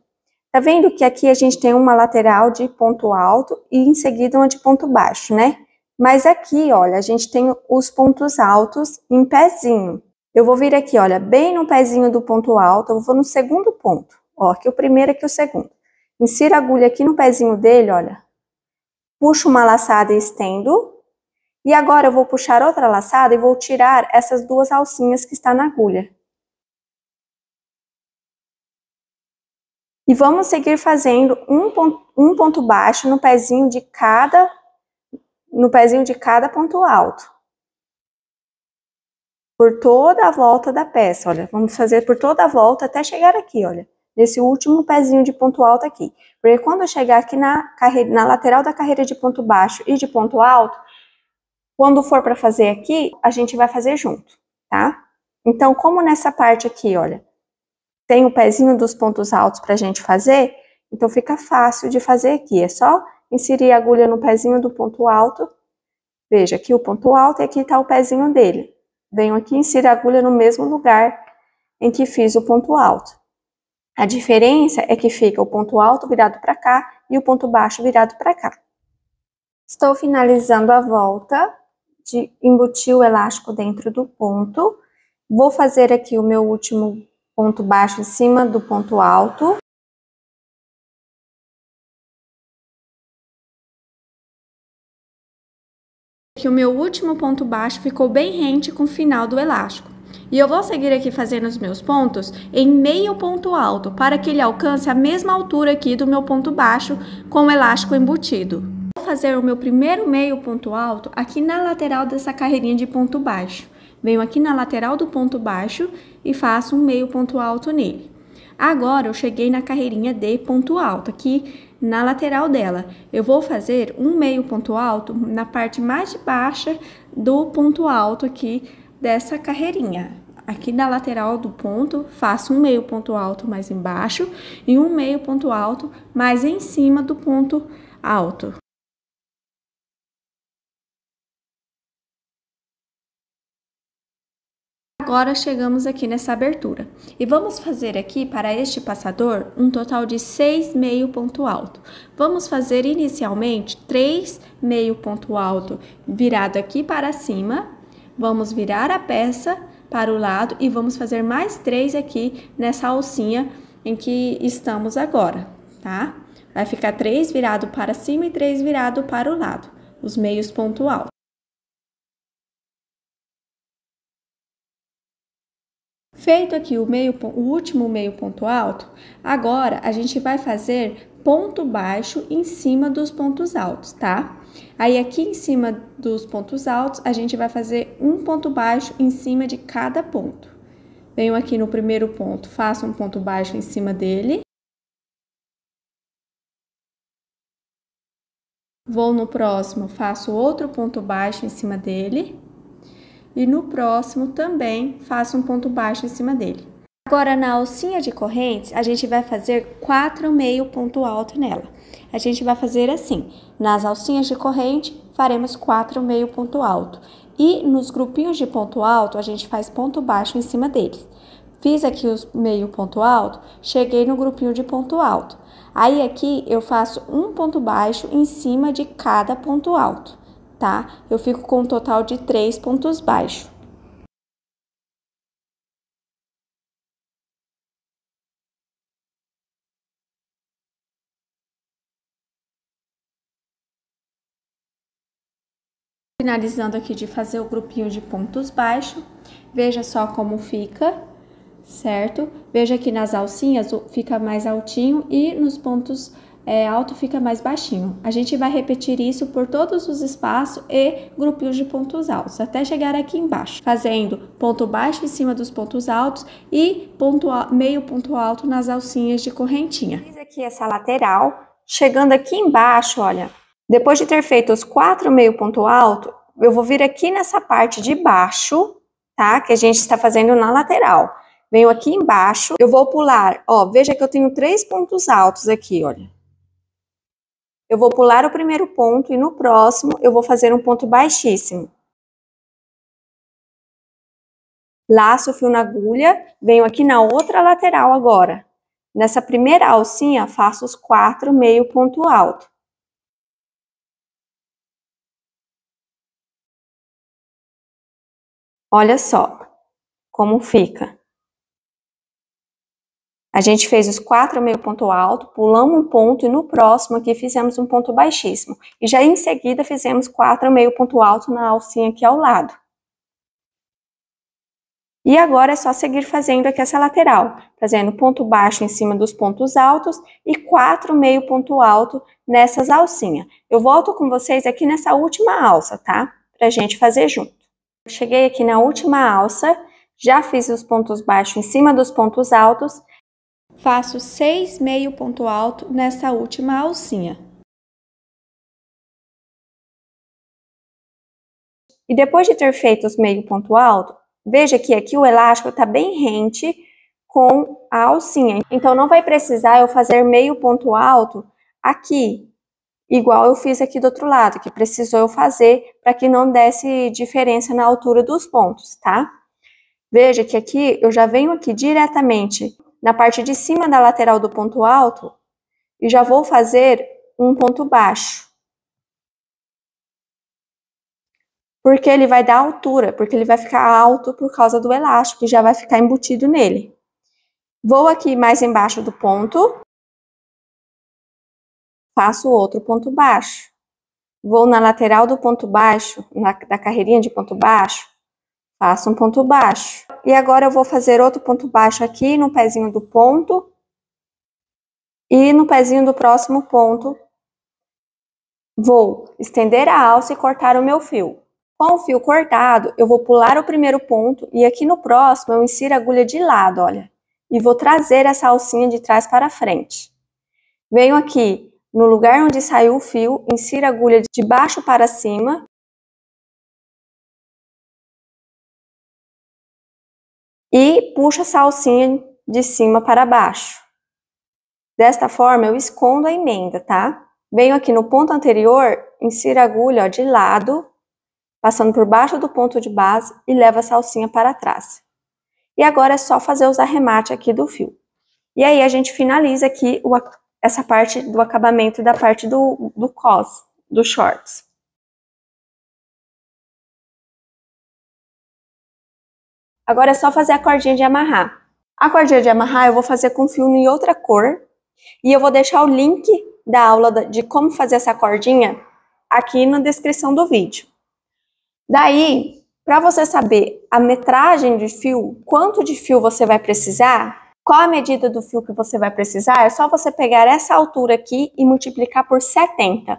Tá vendo que aqui a gente tem uma lateral de ponto alto e em seguida uma de ponto baixo, né? Mas aqui, olha, a gente tem os pontos altos em pezinho. Eu vou vir aqui, olha, bem no pezinho do ponto alto, eu vou no segundo ponto. Ó, aqui o primeiro, aqui é o segundo. Insiro a agulha aqui no pezinho dele, olha. Puxo uma laçada e estendo. E agora eu vou puxar outra laçada e vou tirar essas duas alcinhas que está na agulha. E vamos seguir fazendo um ponto, um ponto baixo no pezinho de cada no pezinho de cada ponto alto. Por toda a volta da peça, olha, vamos fazer por toda a volta até chegar aqui, olha nesse último pezinho de ponto alto aqui. Porque quando eu chegar aqui na, carreira, na lateral da carreira de ponto baixo e de ponto alto, quando for para fazer aqui, a gente vai fazer junto, tá? Então, como nessa parte aqui, olha, tem o pezinho dos pontos altos para a gente fazer, então fica fácil de fazer aqui. É só inserir a agulha no pezinho do ponto alto. Veja, aqui o ponto alto e aqui está o pezinho dele. Venho aqui e insiro a agulha no mesmo lugar em que fiz o ponto alto. A diferença é que fica o ponto alto virado para cá e o ponto baixo virado para cá. Estou finalizando a volta de embutir o elástico dentro do ponto. Vou fazer aqui o meu último ponto baixo em cima do ponto alto. Que o meu último ponto baixo ficou bem rente com o final do elástico. E eu vou seguir aqui fazendo os meus pontos em meio ponto alto, para que ele alcance a mesma altura aqui do meu ponto baixo com o elástico embutido. Vou fazer o meu primeiro meio ponto alto aqui na lateral dessa carreirinha de ponto baixo. Venho aqui na lateral do ponto baixo e faço um meio ponto alto nele. Agora, eu cheguei na carreirinha de ponto alto, aqui na lateral dela. Eu vou fazer um meio ponto alto na parte mais baixa do ponto alto aqui, dessa carreirinha. Aqui na lateral do ponto, faço um meio ponto alto mais embaixo e um meio ponto alto mais em cima do ponto alto. Agora chegamos aqui nessa abertura. E vamos fazer aqui para este passador um total de seis meio ponto alto. Vamos fazer inicialmente três meio ponto alto virado aqui para cima Vamos virar a peça para o lado e vamos fazer mais três aqui nessa alcinha em que estamos agora, tá? Vai ficar três virado para cima e três virado para o lado, os meios ponto alto. Feito aqui o, meio, o último meio ponto alto, agora a gente vai fazer ponto baixo em cima dos pontos altos, tá? Aí aqui em cima dos pontos altos, a gente vai fazer um ponto baixo em cima de cada ponto. Venho aqui no primeiro ponto, faço um ponto baixo em cima dele. Vou no próximo, faço outro ponto baixo em cima dele. E no próximo também faço um ponto baixo em cima dele. Agora, na alcinha de correntes, a gente vai fazer quatro meio ponto alto nela. A gente vai fazer assim, nas alcinhas de corrente, faremos quatro meio ponto alto. E nos grupinhos de ponto alto, a gente faz ponto baixo em cima deles. Fiz aqui os meio ponto alto, cheguei no grupinho de ponto alto. Aí aqui eu faço um ponto baixo em cima de cada ponto alto, tá? Eu fico com um total de três pontos baixos. Finalizando aqui de fazer o grupinho de pontos baixos, veja só como fica, certo? Veja que nas alcinhas fica mais altinho e nos pontos é, alto fica mais baixinho. A gente vai repetir isso por todos os espaços e grupinhos de pontos altos, até chegar aqui embaixo, fazendo ponto baixo em cima dos pontos altos e ponto, meio ponto alto nas alcinhas de correntinha. Fiz aqui essa lateral, chegando aqui embaixo, olha, depois de ter feito os quatro meio ponto alto, eu vou vir aqui nessa parte de baixo, tá? Que a gente está fazendo na lateral. Venho aqui embaixo, eu vou pular, ó, veja que eu tenho três pontos altos aqui, olha. Eu vou pular o primeiro ponto e no próximo eu vou fazer um ponto baixíssimo. Laço o fio na agulha, venho aqui na outra lateral agora. Nessa primeira alcinha, faço os quatro meio ponto alto. Olha só como fica. A gente fez os quatro meio ponto alto, pulamos um ponto e no próximo aqui fizemos um ponto baixíssimo. E já em seguida fizemos quatro meio ponto alto na alcinha aqui ao lado. E agora é só seguir fazendo aqui essa lateral, fazendo ponto baixo em cima dos pontos altos e quatro meio ponto alto nessas alcinhas. Eu volto com vocês aqui nessa última alça, tá? Pra gente fazer junto. Cheguei aqui na última alça, já fiz os pontos baixos em cima dos pontos altos. Faço seis meio ponto alto nessa última alcinha. E depois de ter feito os meio ponto alto, veja que aqui o elástico está bem rente com a alcinha. Então, não vai precisar eu fazer meio ponto alto aqui, igual eu fiz aqui do outro lado, que precisou eu fazer para que não desse diferença na altura dos pontos, tá? Veja que aqui eu já venho aqui diretamente na parte de cima da lateral do ponto alto e já vou fazer um ponto baixo. Porque ele vai dar altura, porque ele vai ficar alto por causa do elástico, que já vai ficar embutido nele. Vou aqui mais embaixo do ponto faço outro ponto baixo. Vou na lateral do ponto baixo, na, da carreirinha de ponto baixo, faço um ponto baixo. E agora eu vou fazer outro ponto baixo aqui no pezinho do ponto e no pezinho do próximo ponto. Vou estender a alça e cortar o meu fio. Com o fio cortado, eu vou pular o primeiro ponto e aqui no próximo eu insiro a agulha de lado, olha. E vou trazer essa alcinha de trás para frente. Venho aqui no lugar onde saiu o fio, insira a agulha de baixo para cima e puxa a salsinha de cima para baixo. Desta forma, eu escondo a emenda, tá? Venho aqui no ponto anterior, insira a agulha ó, de lado, passando por baixo do ponto de base e leva a salsinha para trás. E agora é só fazer os arremates aqui do fio. E aí a gente finaliza aqui o essa parte do acabamento da parte do, do cos, do shorts. Agora é só fazer a cordinha de amarrar. A cordinha de amarrar eu vou fazer com fio em outra cor. E eu vou deixar o link da aula de como fazer essa cordinha aqui na descrição do vídeo. Daí, para você saber a metragem de fio, quanto de fio você vai precisar, qual a medida do fio que você vai precisar? É só você pegar essa altura aqui e multiplicar por 70,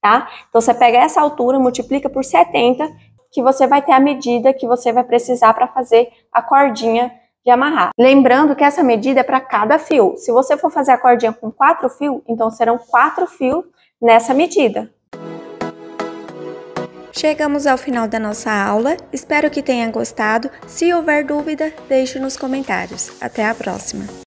tá? Então, você pega essa altura, multiplica por 70, que você vai ter a medida que você vai precisar para fazer a cordinha de amarrar. Lembrando que essa medida é para cada fio. Se você for fazer a cordinha com quatro fios, então serão quatro fios nessa medida, Chegamos ao final da nossa aula, espero que tenha gostado. Se houver dúvida, deixe nos comentários. Até a próxima!